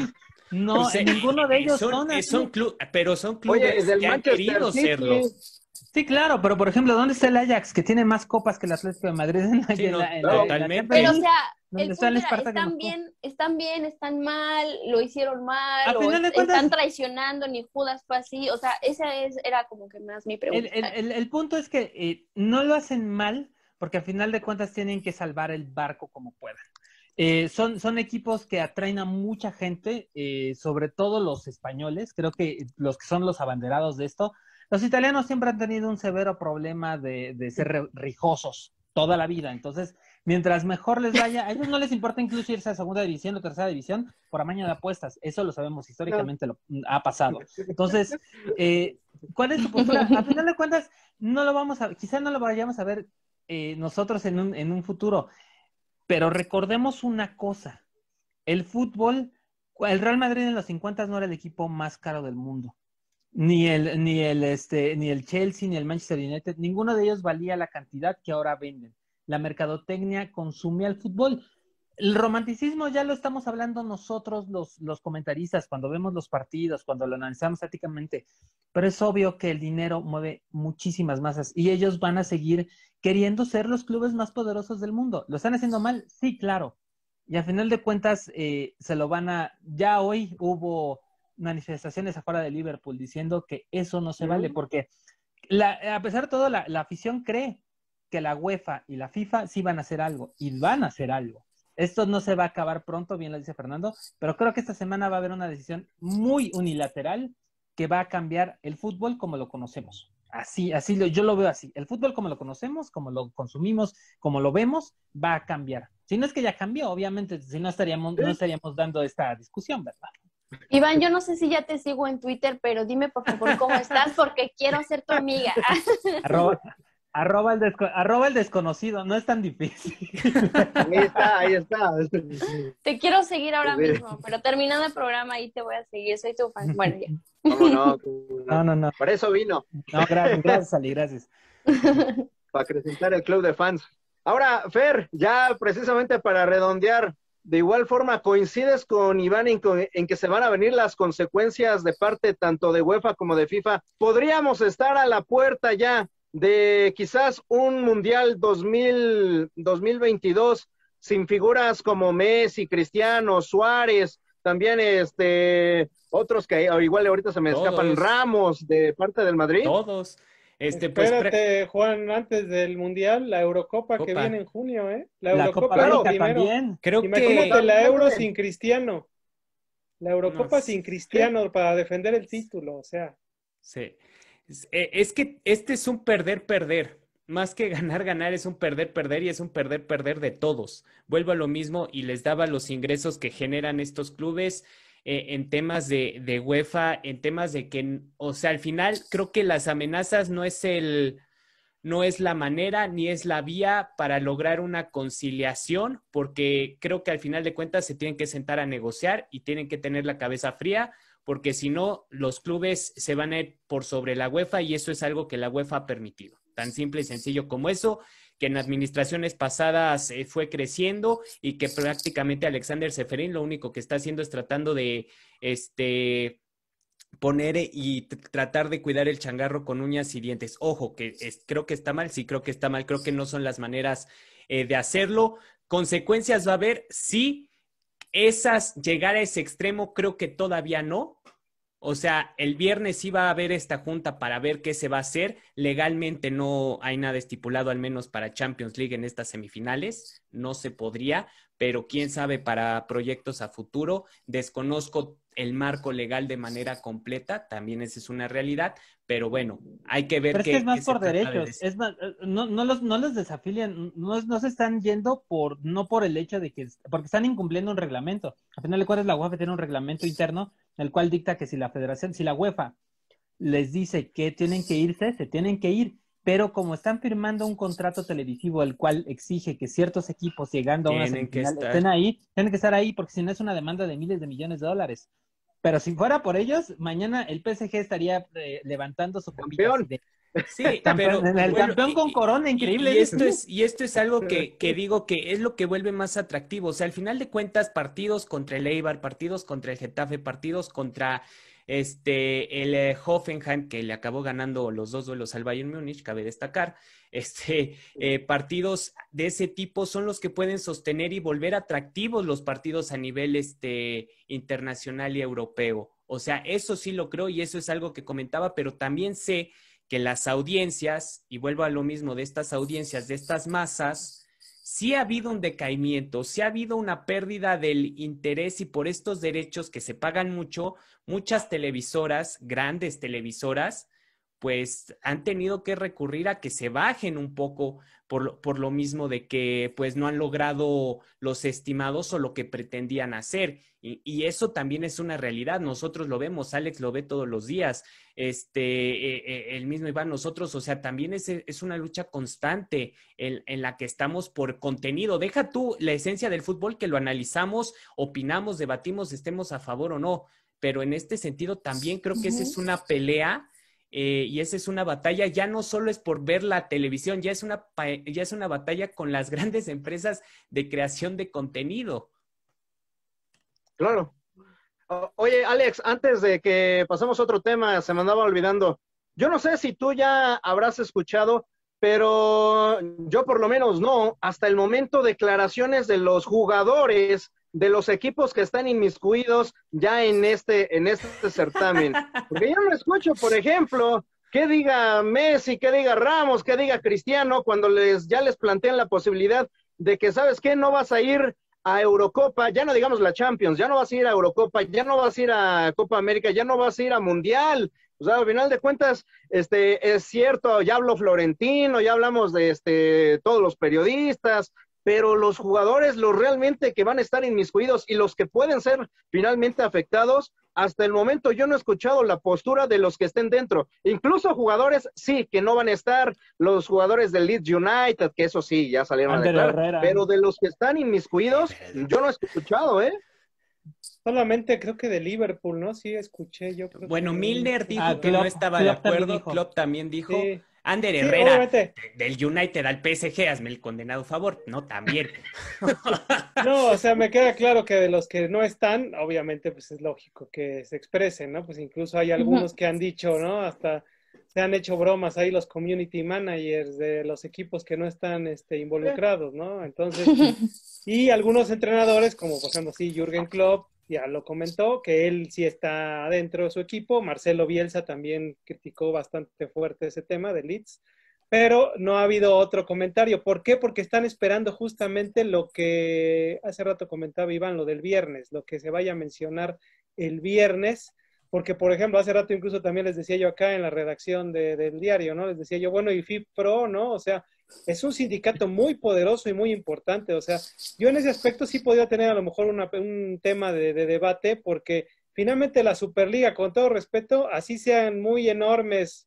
No, ninguno de ellos son, son eh, pero son clubes que han querido serlo. Sí, claro, pero por ejemplo, ¿dónde está el Ajax que tiene más copas que el Atlético de Madrid? totalmente. pero o sea, están bien, están bien, están mal, lo hicieron mal, están traicionando, ni Judas fue así. O sea, esa es, era como que más mi pregunta. El, el, punto es que eh, no lo hacen mal, porque al final de cuentas tienen que salvar el barco como puedan. Eh, son, son equipos que atraen a mucha gente, eh, sobre todo los españoles, creo que los que son los abanderados de esto. Los italianos siempre han tenido un severo problema de, de ser rijosos toda la vida, entonces mientras mejor les vaya, [LAUGHS] a ellos no les importa incluso irse a segunda división o tercera división por amaño de apuestas. Eso lo sabemos, históricamente lo, mm, ha pasado. Entonces, eh, ¿cuál es tu postura? A [LAUGHS] final de cuentas, no lo vamos a, quizá no lo vayamos a ver eh, nosotros en un, en un futuro, pero recordemos una cosa. El fútbol, el Real Madrid en los 50 no era el equipo más caro del mundo ni el, ni el, este, ni el Chelsea, ni el Manchester United, ninguno de ellos valía la cantidad que ahora venden la mercadotecnia consume el fútbol. El romanticismo ya lo estamos hablando nosotros, los, comentaristas, cuando vemos los partidos, cuando lo analizamos tácticamente, pero es obvio que el dinero mueve muchísimas masas y ellos van a seguir queriendo ser los clubes más poderosos del mundo. ¿Lo están haciendo mal? Sí, claro. Y a final de cuentas, eh, se lo van a... Ya hoy hubo manifestaciones afuera de Liverpool diciendo que eso no se vale, porque a pesar de todo, la, la afición cree que la UEFA y la FIFA sí van a hacer algo y van a hacer algo. Esto no se va a acabar pronto, bien lo dice Fernando, pero creo que esta semana va a haber una decisión muy unilateral que va a cambiar el fútbol como lo conocemos. Así, así yo lo veo así. El fútbol como lo conocemos, como lo consumimos, como lo vemos, va a cambiar. Si no es que ya cambió, obviamente, si no estaríamos, no estaríamos dando esta discusión, ¿verdad? Iván, yo no sé si ya te sigo en Twitter, pero dime por favor cómo estás, porque quiero ser tu amiga. [LAUGHS] Arroba el, desconocido, no es tan difícil. [LAUGHS] Ahí está, ahí está. Te quiero seguir ahora pues mismo, pero terminando el programa ahí te voy a seguir, soy tu fan. Bueno, ya. no? no? no, Por eso vino. No, gracias, gracias, Ali, gracias. [LAUGHS] Para acrecentar el club de fans. Ahora, Fer, ya precisamente para redondear, de igual forma, ¿coincides con Iván en, que se van a venir las consecuencias de parte tanto de UEFA como de FIFA? ¿Podríamos estar a la puerta ya de quizás un Mundial 2022 sin figuras como Messi, Cristiano, Suárez, también este otros que igual ahorita se me escapan Ramos de parte del Madrid. Todos. Este, pues, Espérate, Juan, antes del Mundial, la Eurocopa que viene en junio, ¿eh? La, Eurocopa también. Creo Imagínate que... la Euro sin Cristiano. La Eurocopa sin Cristiano para defender el título, o sea. Sí. Eh, es que este es un perder-perder. Más que ganar, ganar es un perder-perder y es un perder-perder de todos. Vuelvo a lo mismo y les daba los ingresos que generan estos clubes eh, en temas de, de, UEFA, en temas de que, o sea, al final creo que las amenazas no es el, no es la manera ni es la vía para lograr una conciliación, porque creo que al final de cuentas se tienen que sentar a negociar y tienen que tener la cabeza fría porque si no, los clubes se van a ir por sobre la UEFA y eso es algo que la UEFA ha permitido. Tan simple y sencillo como eso, que en administraciones pasadas eh, fue creciendo y que prácticamente Alexander Seferín lo único que está haciendo es tratando de este, poner y tratar de cuidar el changarro con uñas y dientes. Ojo, que creo que está mal, sí creo que está mal, creo que no son las maneras eh, de hacerlo. Consecuencias va a haber, sí, esas, llegar a ese extremo, creo que todavía no. O sea, el viernes iba a haber esta junta para ver qué se va a hacer. Legalmente no hay nada estipulado, al menos para Champions League en estas semifinales. No se podría, pero quién sabe para proyectos a futuro. Desconozco el marco legal de manera completa, también esa es una realidad, pero bueno, hay que ver pero es que, es más por derechos, es más, eh, no, no, los, no los desafilian, no, no, se están yendo por, no por el hecho de que, porque están incumpliendo un reglamento. Al final de cuentas, la UEFA tiene un reglamento interno, el cual dicta que si la federación, si la UEFA les dice que tienen que irse, se tienen que ir, pero como están firmando un contrato televisivo el cual exige que ciertos equipos llegando a una semifinal estén ahí, tienen que estar ahí porque si no es una demanda de miles de millones de dólares. Pero si fuera por ellos, mañana el PSG estaría eh, levantando su campeón. [LAUGHS] Sí, pero el campeón con corona increíble. Y, esto es y esto es algo que, [LAUGHS] que, digo que es lo que vuelve más atractivo. O sea, al final de cuentas, partidos contra el Eibar, partidos contra el Getafe, partidos contra este, el eh, Hoffenheim, que le acabó ganando los dos duelos al Bayern Múnich, cabe destacar. [LAUGHS] Este, eh, partidos de ese tipo son los que pueden sostener y volver atractivos los partidos a nivel este, internacional y europeo. O sea, eso sí lo creo y eso es algo que comentaba, pero también sé que las audiencias, y vuelvo a lo mismo de estas audiencias, de estas masas, sí ha habido un decaimiento, si ha habido una pérdida del interés y por estos derechos que se pagan mucho, muchas televisoras, grandes televisoras, pues han tenido que recurrir a que se bajen un poco por lo, mismo de que pues no han logrado los estimados o lo que pretendían hacer. Y, eso también es una realidad. Nosotros lo vemos, Alex lo ve todos los días, este, eh, eh, el mismo Iván, nosotros, o sea, también es, una lucha constante en, en, la que estamos por contenido. Deja tú la esencia del fútbol que lo analizamos, opinamos, debatimos, estemos a favor o no. Pero en este sentido también creo que esa es una pelea eh, y esa es una batalla, ya no solo es por ver la televisión, ya es, una, ya es una batalla con las [LAUGHS] grandes empresas de creación de contenido. Claro. Oye, Alex, antes de que pasemos a otro tema, se me andaba olvidando. Yo no sé si tú ya habrás escuchado, pero yo por lo menos no, hasta el momento declaraciones de los jugadores de los equipos que están inmiscuidos ya en este, en este certamen. Porque yo no escucho, por ejemplo, que diga Messi, que diga Ramos, que diga Cristiano, cuando les, ya les plantean la posibilidad de que, ¿sabes qué? No vas a ir a Eurocopa, ya no digamos la Champions, ya no vas a ir a Eurocopa, ya no vas a ir a Copa América, ya no vas a ir a Mundial. O sea, al final de cuentas, este, es cierto, ya hablo Florentino, ya hablamos de este, todos los periodistas, pero los jugadores, los realmente que van a estar inmiscuidos y los que pueden ser finalmente afectados, hasta el momento yo no he escuchado la postura de los que estén dentro. Incluso jugadores, sí, que no van a estar, los jugadores del Leeds United, que eso sí, ya salieron a declarar, pero de los que están inmiscuidos, yo no he escuchado, ¿eh? Solamente creo que de Liverpool, ¿no? Sí, escuché yo. bueno, Milner dijo ah, que no estaba de acuerdo, y Klopp también dijo. Ander Herrera del United al PSG, hazme el condenado favor, no también. [LAUGHS] no, o sea, me queda claro que de los que no están, obviamente, pues es lógico que se expresen, ¿no? Pues incluso hay algunos que han dicho, ¿no? Hasta se han hecho bromas ahí los community managers de los equipos que no están este, involucrados, ¿no? Entonces, [LAUGHS] y algunos entrenadores, como por ejemplo, sí, Jürgen Klopp, ya lo comentó, que él sí está dentro de su equipo. Marcelo Bielsa también criticó bastante fuerte ese tema de Leeds, pero no ha habido otro comentario. ¿Por qué? Porque están esperando justamente lo que hace rato comentaba Iván, lo del viernes, lo que se vaya a mencionar el viernes. Porque, por ejemplo, hace rato incluso también les decía yo acá en la redacción del diario, ¿no? Les decía yo, bueno, y FIPRO, ¿no? O sea, es un sindicato muy poderoso y muy importante. O sea, yo en ese aspecto sí podría tener a lo mejor un tema de, debate porque finalmente la Superliga, con todo respeto, así sean muy enormes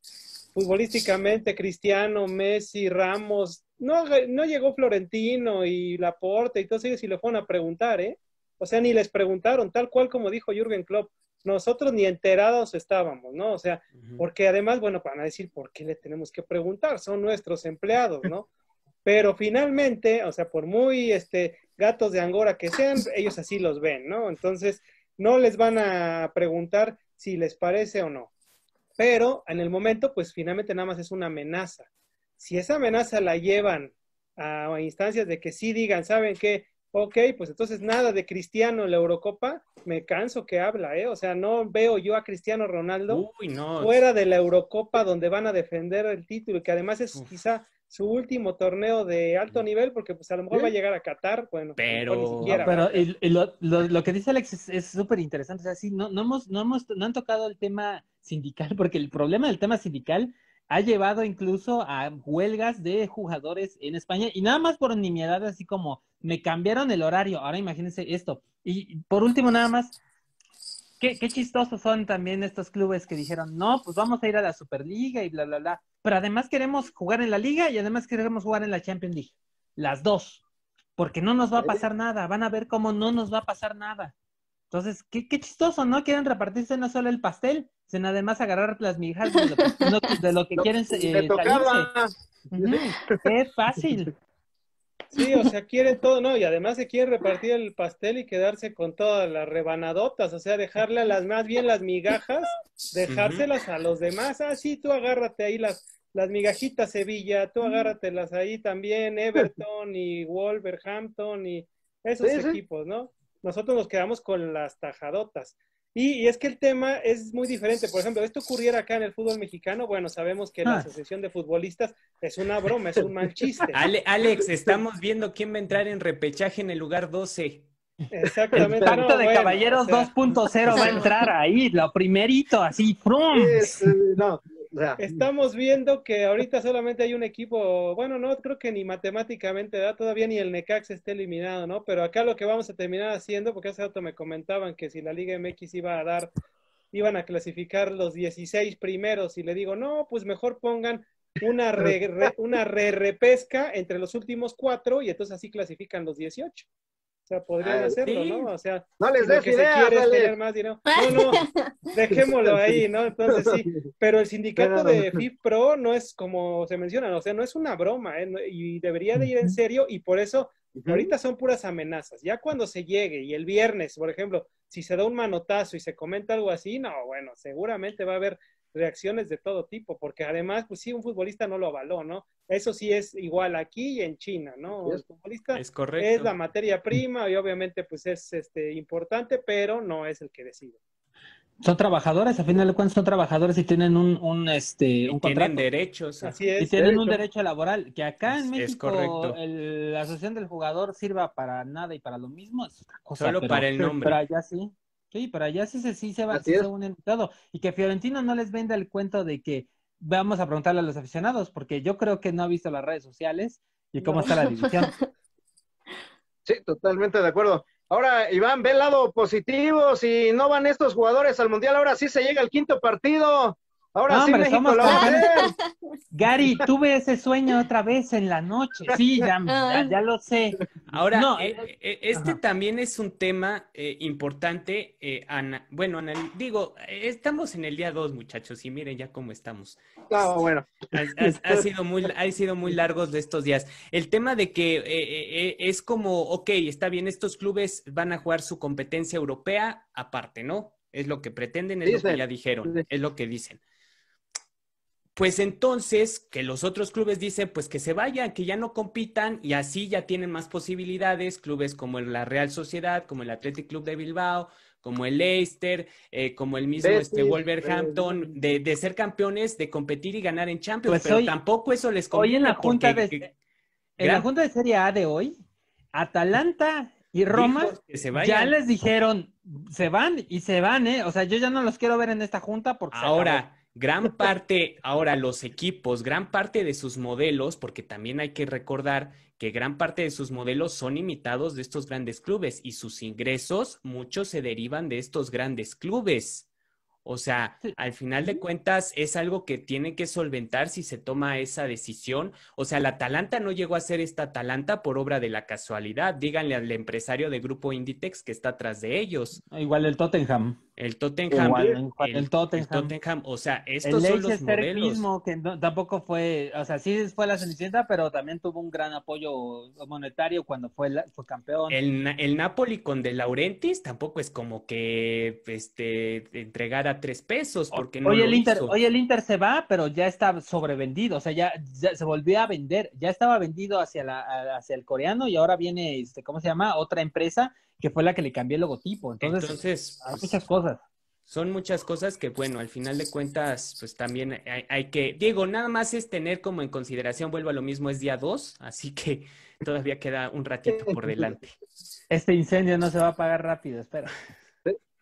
futbolísticamente, Cristiano, Messi, Ramos, no, no llegó Florentino y Laporte y todos ellos y le fueron a preguntar, ¿eh? O sea, ni les preguntaron, tal cual como dijo Jürgen Klopp nosotros ni enterados estábamos, ¿no? O sea, porque además, bueno, van a decir por qué le tenemos que preguntar, son nuestros empleados, ¿no? [LAUGHS] Pero finalmente, o sea, por muy este, gatos de Angora que sean, ellos así los ven, ¿no? Entonces, no les van a preguntar si les parece o no. Pero en el momento, pues finalmente nada más es una amenaza. Si esa amenaza la llevan a instancias de que sí digan, ¿saben qué? Ok, pues entonces nada de Cristiano en la Eurocopa, me canso que habla, ¿eh? O sea, no veo yo a Cristiano Ronaldo fuera de la Eurocopa donde van a defender el título, que además es quizá su último torneo de alto nivel, porque pues a lo mejor va a llegar a Qatar, bueno, pero, ni siquiera, pero lo, que dice Alex es súper interesante, o sea, sí, no, no, hemos, no, hemos, no han tocado el tema sindical, [LAUGHS] porque el problema del tema sindical ha llevado incluso a huelgas de jugadores en España y nada más por nimiedad, así como me cambiaron el horario, ahora imagínense esto. Y por último, nada más, qué, qué chistosos son también estos clubes que dijeron, no, pues vamos a ir a la Superliga y bla, bla, bla, pero además queremos jugar en la Liga y además queremos jugar en la Champions League, las dos, porque no nos va a pasar nada, van a ver cómo no nos va a pasar nada. Entonces, qué, qué chistoso, ¿no? Quieren repartirse no solo el pastel, además agarrar las migajas de lo que, quieren Es fácil. Sí, o sea, quieren todo, ¿no? Y además se quieren repartir el pastel y quedarse con todas las rebanadotas, o sea, dejarle a las más bien las migajas, dejárselas a los demás. Ah, sí, tú agárrate ahí las, las migajitas Sevilla, tú agárratelas ahí también, Everton y Wolverhampton y esos equipos, ¿no? Nosotros nos quedamos con las tajadotas. Y, es que el tema es muy diferente. Por ejemplo, esto ocurriera acá en el fútbol mexicano, bueno, sabemos que la ah. Asociación de Futbolistas es una broma, es un mal chiste. Alex, estamos viendo quién va a entrar en repechaje en el lugar 12. Exactamente. El pacto de caballeros 2.0 va a entrar ahí, lo primerito, así, ¡prum! Eh, no, Estamos viendo que ahorita solamente hay un equipo, bueno, no creo que ni matemáticamente, ¿da? todavía ni el Necax esté eliminado, ¿no? Pero acá lo que vamos a terminar haciendo, porque hace rato me comentaban que si la Liga MX iba a dar, iban a clasificar los 16 primeros y le digo, no, pues mejor pongan una una re repesca entre los últimos cuatro y entonces así clasifican los 18. O sea, podrían ah, hacerlo, ¿no? O sea, no les que tener más dinero. No, no, [LAUGHS] dejémoslo ahí, ¿no? Entonces sí, pero el sindicato de FIPRO no es como se menciona, o sea, no es una broma, ¿eh? Y debería de ir en serio y por eso ahorita son puras amenazas. Ya cuando se llegue y el viernes, por ejemplo, si se da un manotazo y se comenta algo así, no, bueno, seguramente va a haber reacciones de todo tipo, porque además, pues sí, un futbolista no lo avaló, ¿no? Eso sí es igual aquí y en China, ¿no? El futbolista es, correcto. es la materia prima y obviamente pues es este, importante, pero no es el que decide. Son trabajadores, a final de cuentas son trabajadores y tienen un, un este un tienen derechos. Así es, y tienen un derecho laboral, que acá en México El, la asociación del jugador sirva para nada y para lo mismo, Solo para el [LAUGHS] nombre. Sí, pero allá sí, sí, se va, a hacer un Y que Fiorentino no les venda el cuento de que vamos a preguntarle a los aficionados, porque yo creo que no ha visto las redes sociales y cómo está la división. [LAUGHS] Sí, totalmente de acuerdo. Ahora, Iván, ve el lado positivo. Si no van estos jugadores al Mundial, ahora sí se llega al quinto partido. Ahora hombre, Gary, tuve ese sueño otra vez en la noche. Sí, ya, [LAUGHS] lo sé. Ahora, eh, eh, eh, este también es un tema importante. Ana, bueno, Ana, digo, estamos en el día 2, muchachos, y miren ya cómo estamos. Ah, bueno. Ha, sido muy, ha sido muy largos estos días. El tema de que es como, ok, está bien, estos clubes van a jugar su competencia europea aparte, ¿no? Es lo que pretenden, es lo que ya dijeron, es lo que dicen pues entonces que los otros clubes dicen pues que se vayan, que ya no compitan y así ya tienen más posibilidades, clubes como la Real Sociedad, como el Athletic Club de Bilbao, como el Leicester, eh, como el mismo este, Wolverhampton, eh, de, de, ser campeones, de competir y ganar en Champions, pues pero tampoco eso les conviene. Hoy en la junta de en la junta de Serie A de hoy, Atalanta y Roma ya les dijeron se van y se van, eh, o sea, yo ya no los quiero ver en esta junta porque ahora gran parte, ahora los equipos, gran parte de sus modelos, porque también hay que recordar que gran parte de sus modelos son imitados de estos grandes clubes y sus ingresos, muchos se derivan de estos grandes clubes. O sea, al final de cuentas es algo que tiene que solventar si se toma esa decisión. O sea, la Atalanta no llegó a ser esta Atalanta por obra de la casualidad. Díganle al empresario de grupo Inditex que está atrás de ellos. Igual el Tottenham. El Tottenham. O sea, estos son los modelos. mismo, que tampoco fue, o sea, sí fue la Cenicienta, pero también tuvo un gran apoyo monetario cuando fue, campeón. El, el Napoli con De Laurentiis tampoco es como que este, entregara tres pesos, porque no hoy el Inter, el Inter se va, pero ya está sobrevendido, o sea, ya, se volvió a vender. Ya estaba vendido hacia, la, hacia el coreano y ahora viene, este, ¿cómo se llama? Otra empresa que fue la que le cambié el logotipo. Entonces, hay pues, muchas cosas. Son muchas cosas que, bueno, al final de cuentas, pues también hay, que, Diego, nada más es tener como en consideración, vuelvo a lo mismo, es día 2, así que todavía queda un ratito por [LAUGHS] delante. Este incendio no se va a apagar rápido, espera.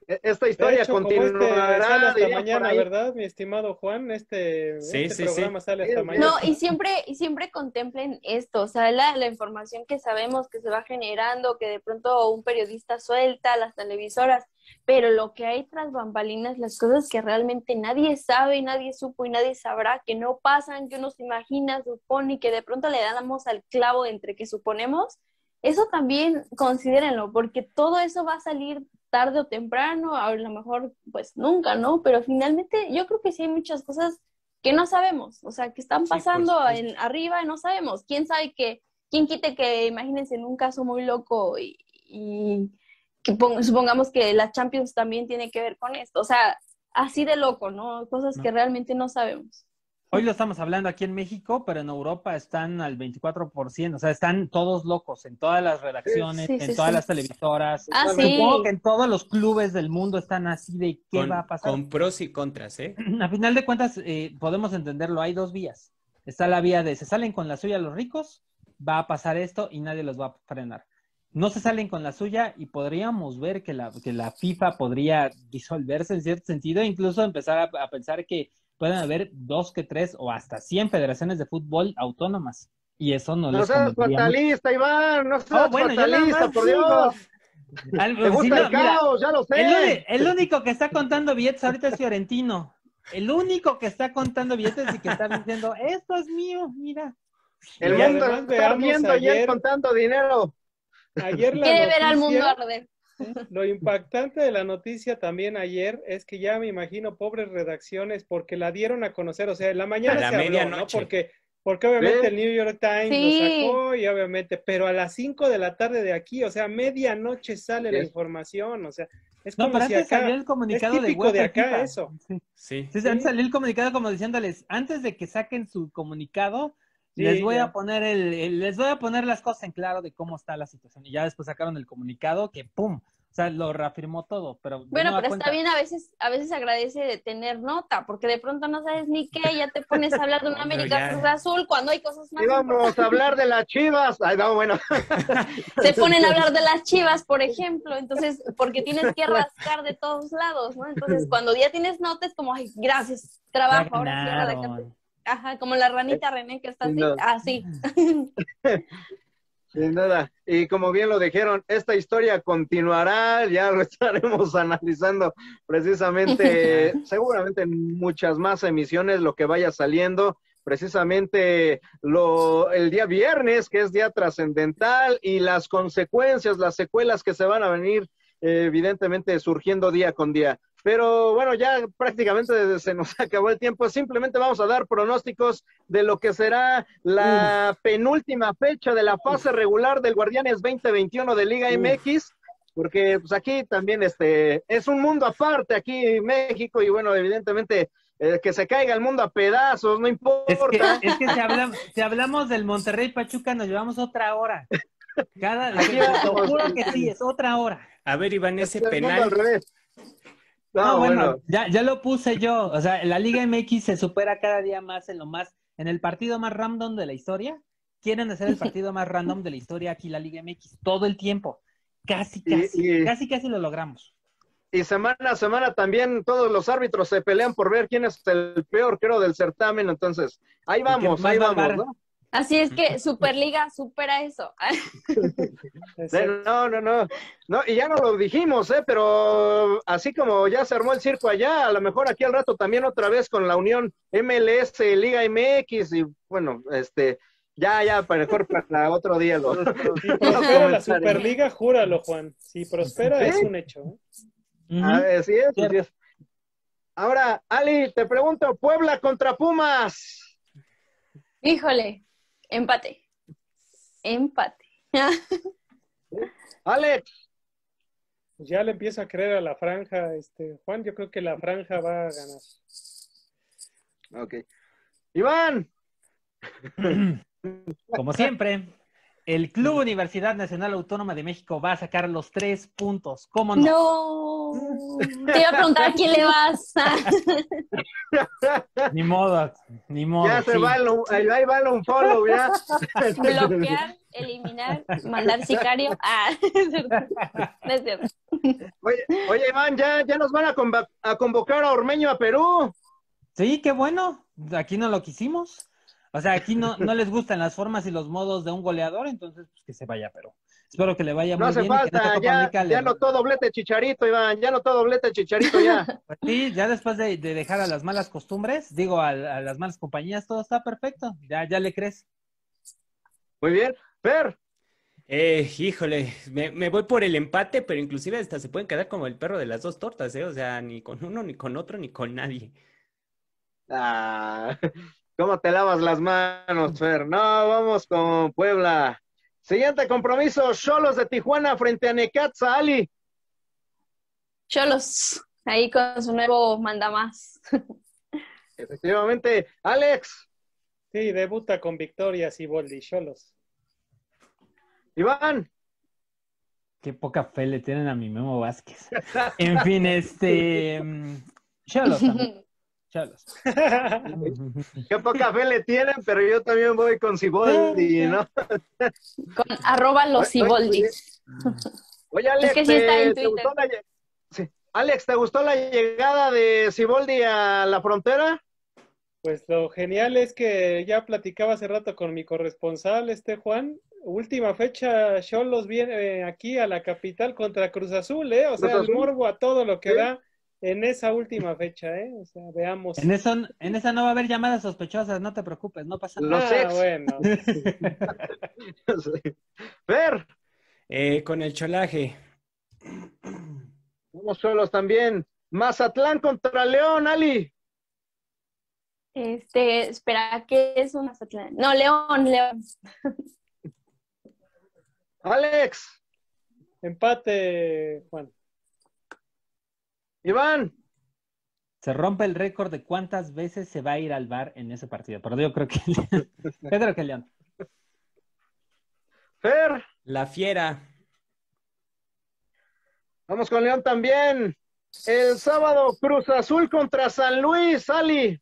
E-, esta historia hecho, continuará. Este hasta mañana, ¿verdad, mi estimado Juan? Este, sí, este sí, programa sale hasta mañana. No, y siempre, y siempre contemplen esto, o sea, la, la, información que sabemos que se va generando, que de pronto un periodista suelta, las televisoras, pero lo que hay tras bambalinas, las cosas que realmente nadie sabe, nadie supo y nadie sabrá, que no pasan, que uno se imagina, supone, y que de pronto le damos al clavo entre que suponemos, eso también considérenlo, porque todo eso va a salir tarde o temprano, a lo mejor pues nunca, ¿no? Pero finalmente yo creo que sí hay muchas cosas que no sabemos, o sea, que están pasando en, arriba y no sabemos. ¿Quién sabe que, quién quite que, imagínense, en un caso muy loco y, que supongamos que la Champions también tiene que ver con esto, o sea, así de loco, ¿no? Cosas que realmente no sabemos. Hoy lo estamos hablando aquí en México, pero en Europa están al 24%, o sea, están todos locos en todas las redacciones, en todas las televisoras. Ah, Supongo que en todos los clubes del mundo están así de qué va a pasar. Con pros y contras, ¿eh? [CLEARS THROAT] A final de cuentas, eh, podemos entenderlo, hay dos vías. Está la vía de se salen con la suya los ricos, va a pasar esto y nadie los va a frenar. No se salen con la suya y podríamos ver que la, la FIFA podría disolverse en cierto sentido, incluso empezar a pensar que pueden haber dos que tres o hasta 100 federaciones de fútbol autónomas. Y eso no, no seas fatalista, Iván, no ah, seas fatalista, por Dios. ¿Te gusta el caos, ya lo sé. El, único que está contando billetes ahorita es Fiorentino. El único que está contando billetes y que está diciendo, esto es mío, mira. El mundo está ardiendo ayer con contando dinero. Ayer Quiere ver al mundo arder. Lo impactante de la noticia también ayer es que ya me imagino pobres redacciones porque la dieron a conocer, o sea, en la mañana se ¿no? Porque porque obviamente el New York Times lo sacó y obviamente, pero a las 5 de la tarde de aquí, o sea, medianoche sale la información, o sea, es como si antes acá, el comunicado de, acá eso. Sí. sí. antes salió el comunicado como diciéndoles, antes de que saquen su comunicado, les voy a poner el, les voy a poner las cosas en claro de cómo está la situación y ya después sacaron el comunicado que pum, o sea, lo reafirmó todo, pero... Bueno, pero está bien, a veces, a veces agradece de tener nota, porque de pronto no sabes ni qué, ya te pones a hablar de una [LAUGHS] América Azul cuando hay cosas más... vamos a hablar de las chivas. Ay, no, bueno. [LAUGHS] Se ponen a hablar de las chivas, por ejemplo, entonces, porque tienes que rascar de todos lados, ¿no? Entonces, cuando ya tienes notas, como, ay, gracias, trabajo, ahora sí, ahora de Ajá, como la ranita René que está así, así. [LAUGHS] nada. Y como bien lo dijeron, esta historia continuará, ya lo [LAUGHS] estaremos analizando precisamente, [LAUGHS] seguramente en muchas más emisiones, lo que vaya saliendo, precisamente lo, el día viernes, que es día trascendental, y las consecuencias, las secuelas que se van a venir, eh, evidentemente, surgiendo día con día. Pero bueno, ya prácticamente se nos [LAUGHS] acabó el tiempo. Simplemente vamos a dar pronósticos de lo que será la penúltima fecha de la fase regular del Guardianes 2021 de Liga MX porque pues aquí también este es un mundo aparte aquí en México y bueno evidentemente eh, que se caiga el mundo a pedazos no importa es que, si, hablamos, del Monterrey Pachuca nos llevamos otra hora cada lo [LAUGHS] juro que sí es otra hora a ver Iván ese penal no, ah, bueno, Ya, ya, lo puse yo. O sea, la Liga MX se supera cada día más en lo más, en el partido más random de la historia. Quieren hacer el partido más random de la historia aquí, la Liga MX, todo el tiempo. Casi, casi, casi, casi lo logramos. Y semana a semana también todos los árbitros se pelean por ver quién es el peor, creo, del certamen. Entonces, ahí vamos, ahí vamos, ¿no? Así es que [LAUGHS] Superliga supera eso. [LAUGHS] No, no, no, no. y ya no lo dijimos, ¿eh? Pero así como ya se armó el circo allá, a lo mejor aquí al rato también otra vez con la unión MLS, Liga MX, y bueno, este, ya, ya, mejor para otro día. Lo... [LAUGHS] Si prospera la ¿eh? Superliga, júralo, Juan. Si prospera, es un hecho. ¿eh? es. Ahora, Ali, te pregunto, Puebla contra Pumas. Híjole, Empate. Empate. [LAUGHS] Ale, pues ya le empiezo a creer a la franja, este, Juan, yo creo que la franja va a ganar. Ok. Iván. [CLEARS THROAT] Como siempre. El Club Universidad Nacional Autónoma de México va a sacar los tres puntos. ¿Cómo no? No. Te iba a preguntar a quién le vas. [LAUGHS] ni modo, ni modo. Ya se va el, el, ahí va el un follow, ya. Bloquear, eliminar, mandar sicario. [LAUGHS] Ah, [LAUGHS] es Oye, Iván, ya, ya nos van a, a convocar a Ormeño a Perú. Sí, qué bueno. Aquí no lo quisimos. O sea, aquí no, les gustan las formas y los modos de un goleador, entonces pues que se vaya, pero espero que le vaya muy bien. Falta, no ya, falta, ya no todo doblete Chicharito, Iván, ya todo doblete Chicharito ya. [LAUGHS] Pues sí, ya después de, dejar a las malas costumbres, digo, a, las malas compañías, todo está perfecto, ya, ya le crees. Muy bien, Per. Eh, híjole, me, me, voy por el empate, pero inclusive hasta se pueden quedar como el perro de las dos tortas, ¿eh? O sea, ni con uno, ni con otro, ni con nadie. Ah, ¿Cómo te lavas las manos, Fer? No, vamos con Puebla. Siguiente compromiso, Cholos de Tijuana frente a Necatza, Ali. Cholos, ahí con su nuevo manda más. Efectivamente, Alex. Sí, debuta con victorias y Boldi, Cholos. Iván. Qué poca fe le tienen a mi Memo Vázquez. en fin, este. Mm, Cholos. [LAUGHS] [LAUGHS] Qué poca fe le tienen, pero yo también voy con Siboldi, ¿no? Con arroba los Ciboldi. Oye, Alex, ¿te, gustó la, Alex, ¿te gustó la llegada de Siboldi a la frontera? Pues lo genial es que ya platicaba hace rato con mi corresponsal, este Juan. Última fecha, los viene aquí a la capital contra Cruz Azul, ¿eh? O sea, el morbo a todo lo que da en esa última fecha, ¿eh? O sea, veamos. En, eso, en esa no va a haber llamadas sospechosas, no te preocupes, no pasa nada. Lo sé. Ah, bueno. Ver. [LAUGHS] Eh, con el cholaje. Vamos solos también. Mazatlán contra León, Ali. Este, espera, ¿qué es un Mazatlán? No, León, León. Alex. Empate, Juan. Iván. Se rompe el récord de cuántas veces se va a ir al bar en ese partido. Pero yo creo que [LAUGHS] Pedro que León. Fer. La fiera. Vamos con León también. El sábado Cruz Azul contra San Luis, Ali.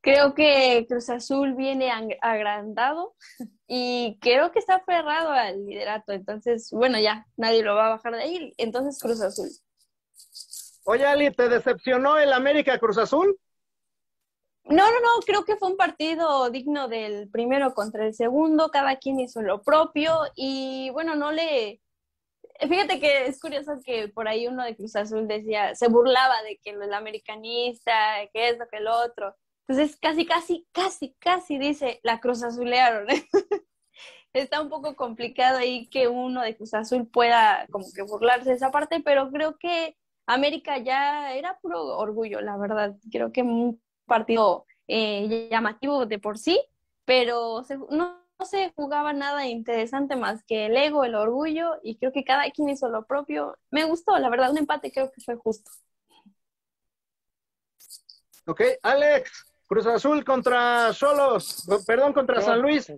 Creo que Cruz Azul viene agrandado y creo que está aferrado al liderato. Entonces, bueno, ya nadie lo va a bajar de ahí. Entonces, Cruz Azul. Oye, Ali, ¿te decepcionó el América Cruz Azul? No, no, no, creo que fue un partido digno del primero contra el segundo, cada quien hizo lo propio y bueno, no le... Fíjate que es curioso que por ahí uno de Cruz Azul decía, se burlaba de que el americanista, que lo que el otro. Entonces casi, casi, casi, casi dice, la Cruz Azulearon. [LAUGHS] Está un poco complicado ahí que uno de Cruz Azul pueda como que burlarse de esa parte, pero creo que América ya era puro orgullo, la verdad. Creo que un partido eh, llamativo de por sí, pero no, se jugaba nada interesante más que el ego, el orgullo, y creo que cada quien hizo lo propio. Me gustó, la verdad, un empate creo que fue justo. Ok, Alex, Cruz Azul contra Solos, perdón, contra San Luis.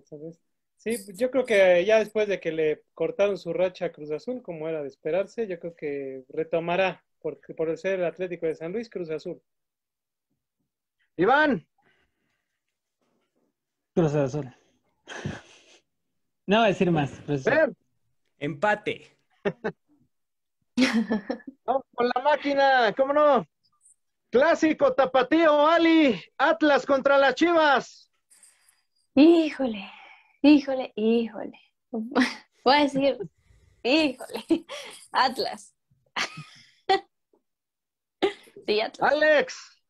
Sí, yo creo que ya después de que le cortaron su racha a Cruz Azul, como era de esperarse, yo creo que retomará por ser el Atlético de San Luis, Cruz Azul. Iván. Cruz Azul. No voy a decir más. Empate. [LAUGHS] Vamos con la máquina, ¿cómo no? Clásico Tapatío, Ali, Atlas contra las Chivas. Híjole, híjole, híjole. [LAUGHS] Voy a decir, híjole, Atlas. Alex.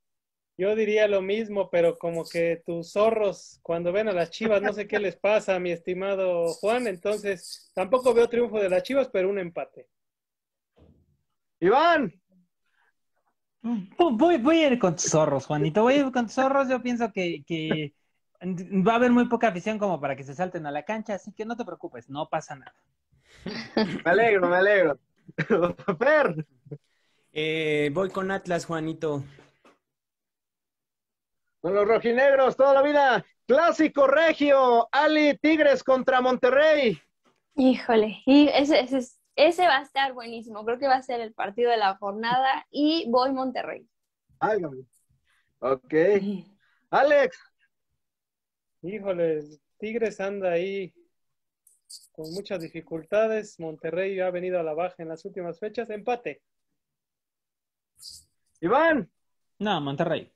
Yo diría lo mismo, pero como que tus zorros, cuando ven a las chivas, no sé qué les pasa, mi estimado Juan. Entonces, tampoco veo triunfo de las chivas, pero un empate. Iván. Voy, voy a ir con tus zorros, Juanito. Voy a ir con tus zorros. Yo pienso que, va a haber muy poca afición como para que se salten a la cancha, así que no te preocupes, no pasa nada. Me alegro, me alegro. [LAUGHS] Eh, voy con Atlas, Juanito. Con los rojinegros toda la vida. Clásico regio, Ali Tigres contra Monterrey. Híjole, y ese, ese va a estar buenísimo. Creo que va a ser el partido de la jornada y voy Monterrey. Ok. [LAUGHS] Alex. Híjole, Tigres anda ahí con muchas dificultades. Monterrey ha venido a la baja en las últimas fechas. Empate. Iván. No, Monterrey.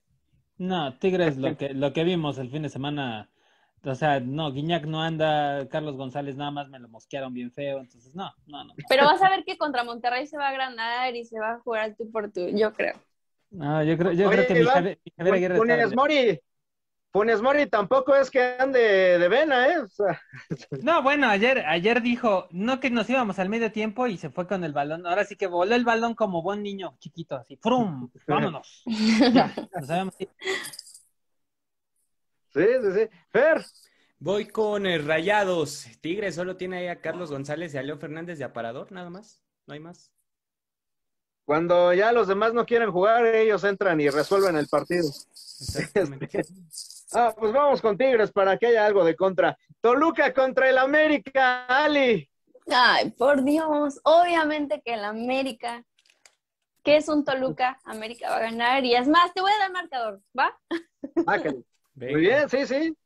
No, Tigres, lo [LAUGHS] que, lo que vimos el fin de semana, o sea, no, Guiñac no anda, Carlos González nada más me lo mosquearon bien feo, entonces no, no, no. Pero vas a ver que contra Monterrey se va a granar y se va a jugar tú por tú, yo creo. No, yo creo, que mi Javier, Mori, Funes Mori tampoco es que ande de vena, ¿eh? No, bueno, ayer, ayer dijo, no que nos íbamos al medio tiempo y se fue con el balón. Ahora sí que voló el balón como buen niño chiquito, así, ¡frum! [LAUGHS] ¡Vámonos! Sí, sí, sí. Fer. Voy con Rayados. Tigre solo tiene ahí a Carlos González y a Leo Fernández de aparador, nada más. No hay más. Cuando ya los demás no quieren jugar, ellos entran y resuelven el partido. [LAUGHS] Ah, pues vamos con Tigres para que haya algo de contra. Toluca contra el América, Ali. Ay, por Dios, obviamente que el América, que es un Toluca, América va a ganar. Y es más, te voy a dar el marcador, ¿va? Ah, muy bien, sí, sí.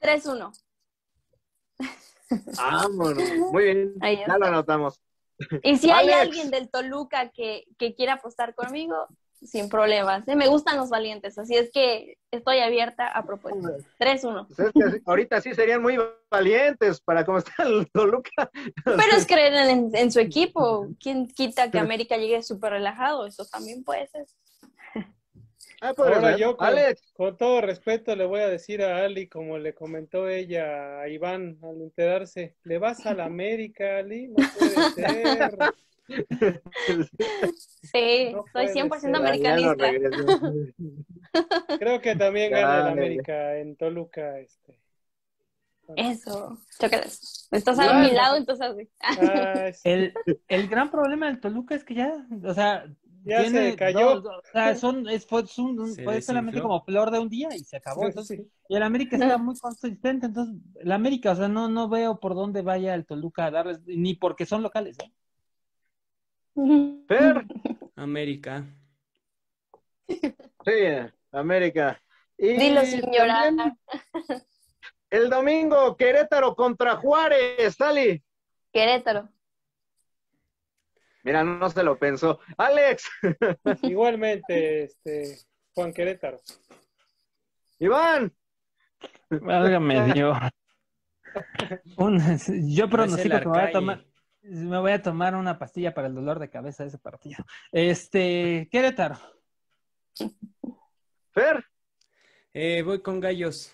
3-1. Vámonos, muy bien, ya lo anotamos. Y si hay alguien del Toluca que, que quiera apostar conmigo, sin problemas. Me gustan los valientes, así es que estoy abierta a propuestas. 3-1. Pues ahorita sí serían muy valientes para cómo está el Toluca. Pero es creer en, su equipo. ¿Quién quita que América llegue súper relajado? Eso también puede ser. [LAUGHS] Ah, yo, con, todo respeto, le voy a decir a Ali, como le comentó ella a Iván al enterarse, le vas a la América, Ali, no puede [LAUGHS] ser. [LAUGHS] Sí, soy 100% americanista. [LAUGHS] Creo que también gana el América en Toluca. Este. Eso, Estás a mi lado, entonces. Ah, el, el gran problema del Toluca es que ya, o sea, ya se cayó. o sea, son, es, fue, solamente como flor de un día y se acabó. Entonces, Y el América está muy consistente. Entonces, el América, o sea, no, no veo por dónde vaya el Toluca a darles, ni porque son locales. ¿eh? Per. [LAUGHS] América. Sí, América. Dilo sin El domingo, Querétaro contra Juárez, Tali. Querétaro. Mira, no se lo pensó. Alex. [LAUGHS] Igualmente, este, Juan Querétaro. Iván. Válgame [LAUGHS] yo pronuncio que va a tomar. Me voy a tomar una pastilla para el dolor de cabeza de ese partido. Este, Querétaro. Fer. Eh, voy con Gallos.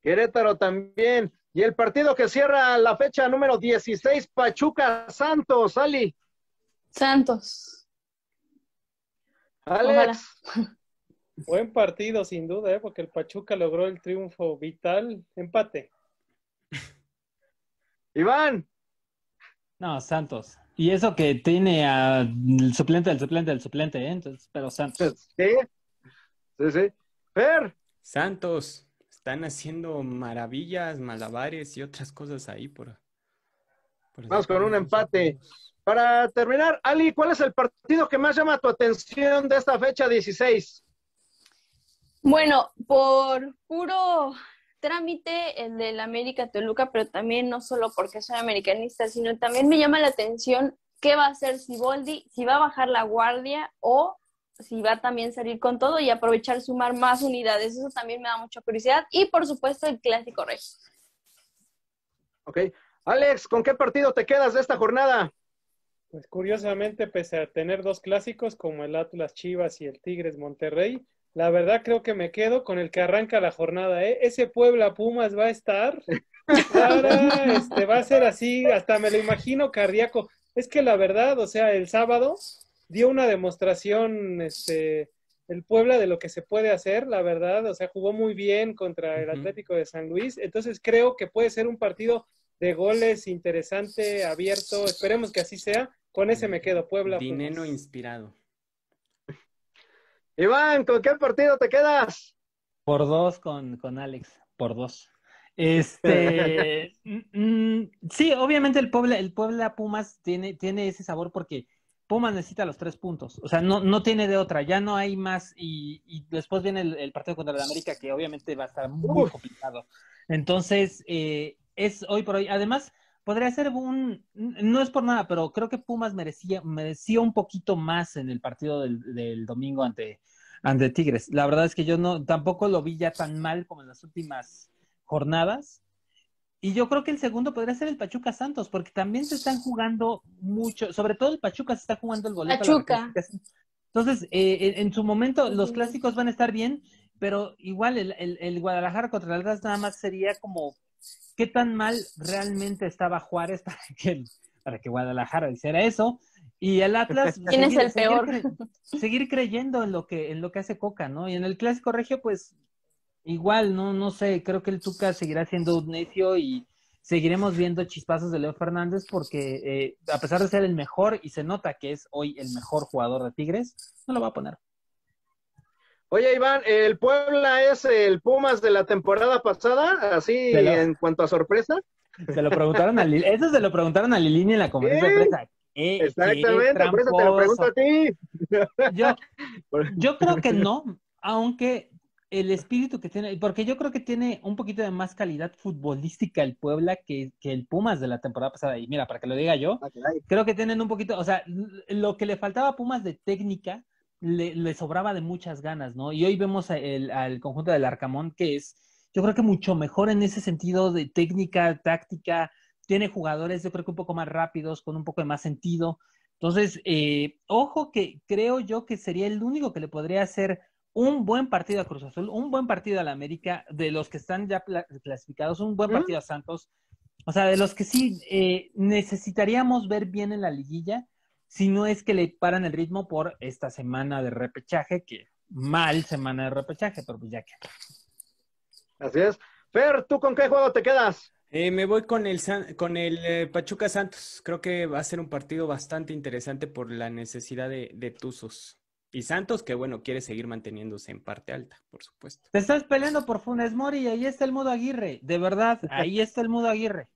Querétaro también. Y el partido que cierra la fecha número 16, Pachuca Santos, Ali. Santos. Alex. Buen partido, sin duda, eh, porque el Pachuca logró el triunfo vital. Empate. Iván. No, Santos. Y eso que tiene el suplente del suplente el suplente, ¿eh? Entonces, pero Santos. Sí, sí, sí. Fer. Santos. Están haciendo maravillas, malabares y otras cosas ahí por. Vamos con un empate. Para terminar, Ali, ¿cuál es el partido que más llama tu atención de esta fecha 16? Bueno, por puro trámite el del América Toluca, pero también no solo porque soy americanista, sino también me llama la atención qué va a hacer Siboldi, si va a bajar la guardia o si va a también salir con todo y aprovechar sumar más unidades. Eso también me da mucha curiosidad. Y por supuesto el clásico rey. Ok. Alex, ¿con qué partido te quedas de esta jornada? Pues curiosamente, pese a tener dos clásicos como el Atlas Chivas y el Tigres Monterrey, la verdad creo que me quedo con el que arranca la jornada, ¿eh? Ese Puebla Pumas va a estar, este, va a ser así, hasta me lo imagino cardíaco. Es que la verdad, o sea, el sábado dio una demostración, este, el Puebla de lo que se puede hacer, la verdad, o sea, jugó muy bien contra el Atlético de San Luis, entonces creo que puede ser un partido de goles interesante, abierto, esperemos que así sea. Con ese me quedo, Puebla. Dinero inspirado. Iván, ¿con qué partido te quedas? Por dos con, con Alex, por dos. [LAUGHS] Este, mm, mm, sí, obviamente el Puebla, el Pumas tiene, tiene ese sabor porque Pumas necesita los tres puntos. O sea, no, no tiene de otra, ya no hay más. Y, después viene el, partido contra el América, que obviamente va a estar muy complicado. Entonces, eh, es hoy por hoy. Además, podría ser un, no es por nada, pero creo que Pumas merecía, merecía un poquito más en el partido del, del domingo ante, ante Tigres. La verdad es que yo no, tampoco lo vi ya tan mal como en las últimas jornadas. Y yo creo que el segundo podría ser el Pachuca Santos, porque también se están jugando mucho, sobre todo el Pachuca se está jugando el boleto. Pachuca. Entonces, eh, en, su momento los clásicos van a estar bien, pero igual el, Guadalajara contra el Atlas nada más sería como qué tan mal realmente estaba Juárez para [LAUGHS] que, para que Guadalajara hiciera eso. Y el Atlas. [LAUGHS] ¿Quién es el peor? Seguir, creyendo en lo, que, en lo que hace Coca, ¿no? Y en el Clásico Regio, pues igual, ¿no? No sé, creo que el Tuca seguirá siendo un necio y seguiremos viendo chispazos de Leo Fernández porque, eh, a pesar de ser el mejor y se nota que es hoy el mejor jugador de Tigres, no lo va a poner. Oye, Iván, ¿el Puebla es el Pumas de la temporada pasada? Así en cuanto a sorpresa. Se lo preguntaron a Lilín. Eso se lo preguntaron a Lilini en la conferencia de ¿Eh? Exactamente, te lo pregunto a ti. [LAUGHS] Yo, creo que no, aunque el espíritu que tiene, porque yo creo que tiene un poquito de más calidad futbolística el Puebla que, que el Pumas de la temporada pasada. Y mira, para que lo diga yo, ah, creo que tienen un poquito, o sea, lo que le faltaba a Pumas de técnica, le, sobraba de muchas ganas, ¿no? Y hoy vemos el, al conjunto del Arcamón que es, yo creo que mucho mejor en ese sentido de técnica, táctica, tiene jugadores, yo creo que un poco más rápidos, con un poco de más sentido. Entonces, eh, ojo que creo yo que sería el único que le podría hacer un buen partido a Cruz Azul, un buen partido a la América, de los que están ya clasificados, un buen partido a Santos. O sea, de los que sí eh, necesitaríamos ver bien en la liguilla si no es que le paran el ritmo por esta semana de repechaje, que mal semana de repechaje, pero pues Así es. Fer, ¿tú con qué juego te quedas? Eh, me voy con el, con el eh, Pachuca Santos. Creo que va a ser un partido bastante interesante por la necesidad de, Tuzos. Y Santos, que bueno, quiere seguir manteniéndose en parte alta, por supuesto. Te estás peleando por Funes Mori y ahí está el Mudo Aguirre. De verdad, [LAUGHS] ahí está el Mudo Aguirre.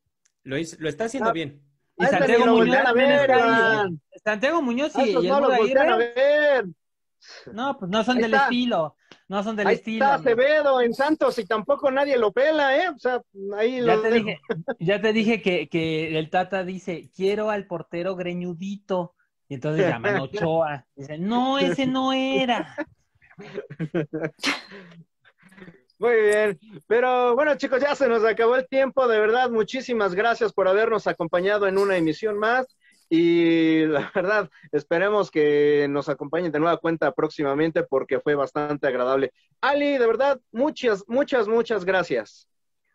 Lo, lo está haciendo ah. bien. Y Santiago Muñoz Santiago Muñoz y, no, a ver. no, pues no son del estilo. No son del ahí estilo. Está Acevedo en Santos y tampoco nadie lo pela, ¿eh? O sea, ahí ya te dije, Ya te dije que, que, el Tata dice: Quiero al portero greñudito. Y entonces llaman Ochoa. Dice: No, ese no era. [LAUGHS] Muy bien. Pero bueno, chicos, ya se nos acabó el tiempo. De verdad, muchísimas gracias por habernos acompañado en una emisión más. Y la verdad, esperemos que nos acompañen de nueva cuenta próximamente porque fue bastante agradable. Ali, de verdad, muchas, muchas, muchas gracias.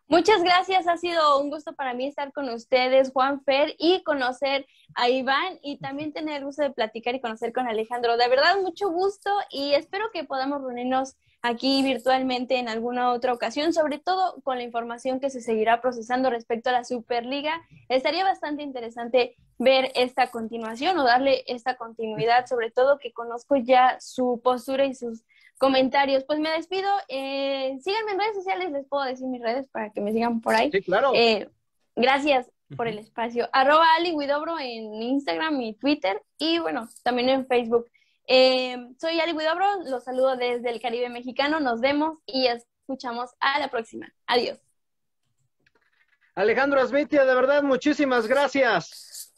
Muchas gracias, ha sido un gusto para mí estar con ustedes, Juan Fer, y conocer a Iván y también tener el gusto de platicar y conocer con Alejandro. De verdad, mucho gusto y espero que podamos reunirnos aquí virtualmente en alguna otra ocasión, sobre todo con la información que se seguirá procesando respecto a la Superliga. Estaría bastante interesante ver esta continuación o darle esta continuidad, sobre todo que conozco ya su postura y sus comentarios. Pues me despido. Eh, síganme en redes sociales, les puedo decir mis redes para que me sigan por ahí. Sí, claro. Eh, gracias por el espacio. Arroba Ali Guidobro en Instagram y Twitter y bueno, también en Facebook. Em, soy Ali Guidobro, los saludo desde el Caribe mexicano, nos vemos y escuchamos a la próxima. Adiós. Alejandro Asmitia, de verdad, muchísimas gracias.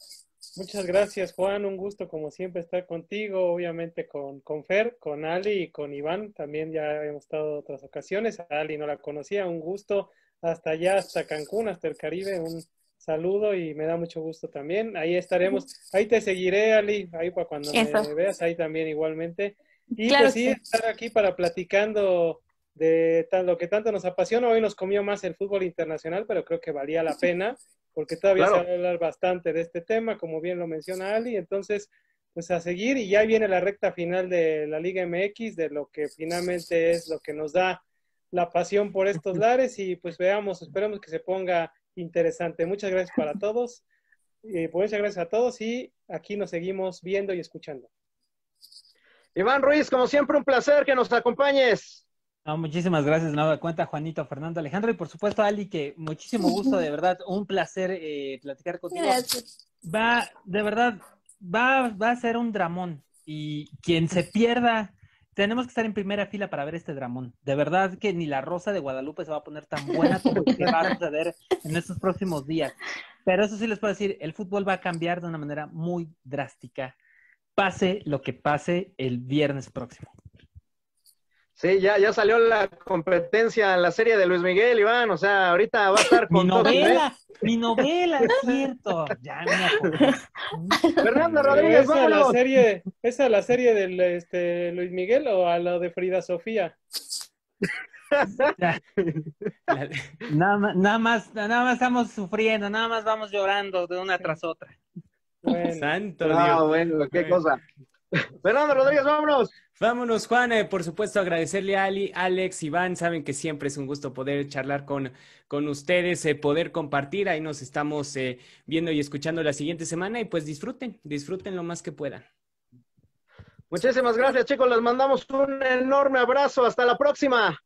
Muchas gracias, Juan. Un gusto, como siempre, estar contigo, obviamente con, con Fer, con Ali y con Iván. También ya hemos estado otras ocasiones. A Ali no la conocía. Un gusto hasta allá, hasta Cancún, hasta el Caribe. Un, saludo y me da mucho gusto también. Ahí estaremos. Ahí te seguiré, Ali, ahí para cuando me veas, ahí también igualmente. Y así pues sí, estar aquí para platicando de lo que tanto nos apasiona. Hoy nos comió más el fútbol internacional, pero creo que valía la pena, porque todavía se va a hablar bastante de este tema, como bien lo menciona Ali. Entonces, pues a seguir, y ya viene la recta final de la Liga MX, de lo que finalmente es lo que nos da la pasión por estos lares, y pues veamos, esperemos que se ponga interesante. Muchas gracias para todos. Eh, pues, muchas gracias a todos y aquí nos seguimos viendo y escuchando. Iván Ruiz, como siempre, un placer que nos acompañes. muchísimas gracias, nada cuenta, Juanito, Fernando, Alejandro y por supuesto, Ali, que muchísimo gusto, de verdad, un placer eh, platicar contigo. Gracias. Va, de verdad, va, va a ser un dramón y quien se pierda tenemos que estar en primera fila para ver este dramón. De verdad que ni la rosa de Guadalupe se va a poner tan buena como que va a suceder en estos próximos días. Pero eso sí les puedo decir, el fútbol va a cambiar de una manera muy drástica, pase lo que pase el viernes próximo. Sí, ya, ya salió la competencia en la serie de Luis Miguel, Iván. O sea, ahorita va a estar con. mi novela, mi novela, es cierto. Ya, no. Rodríguez, ¿Esa la serie, ¿Esa la serie del este, Luis Miguel o a lo de Frida Sofía? nada, nada, más, nada más estamos sufriendo, nada más vamos llorando de una tras otra. Santo no, ah, Dios. bueno, qué cosa. Fernando Rodríguez, vámonos. Vámonos, Juan. Eh, por supuesto, agradecerle a Ali, Alex, Iván. Saben que siempre es un gusto poder charlar con, con ustedes, eh, poder compartir. Ahí nos estamos eh, viendo y escuchando la siguiente semana. Y pues disfruten, disfruten lo más que puedan. Muchísimas gracias, chicos. Les mandamos un enorme abrazo. Hasta la próxima.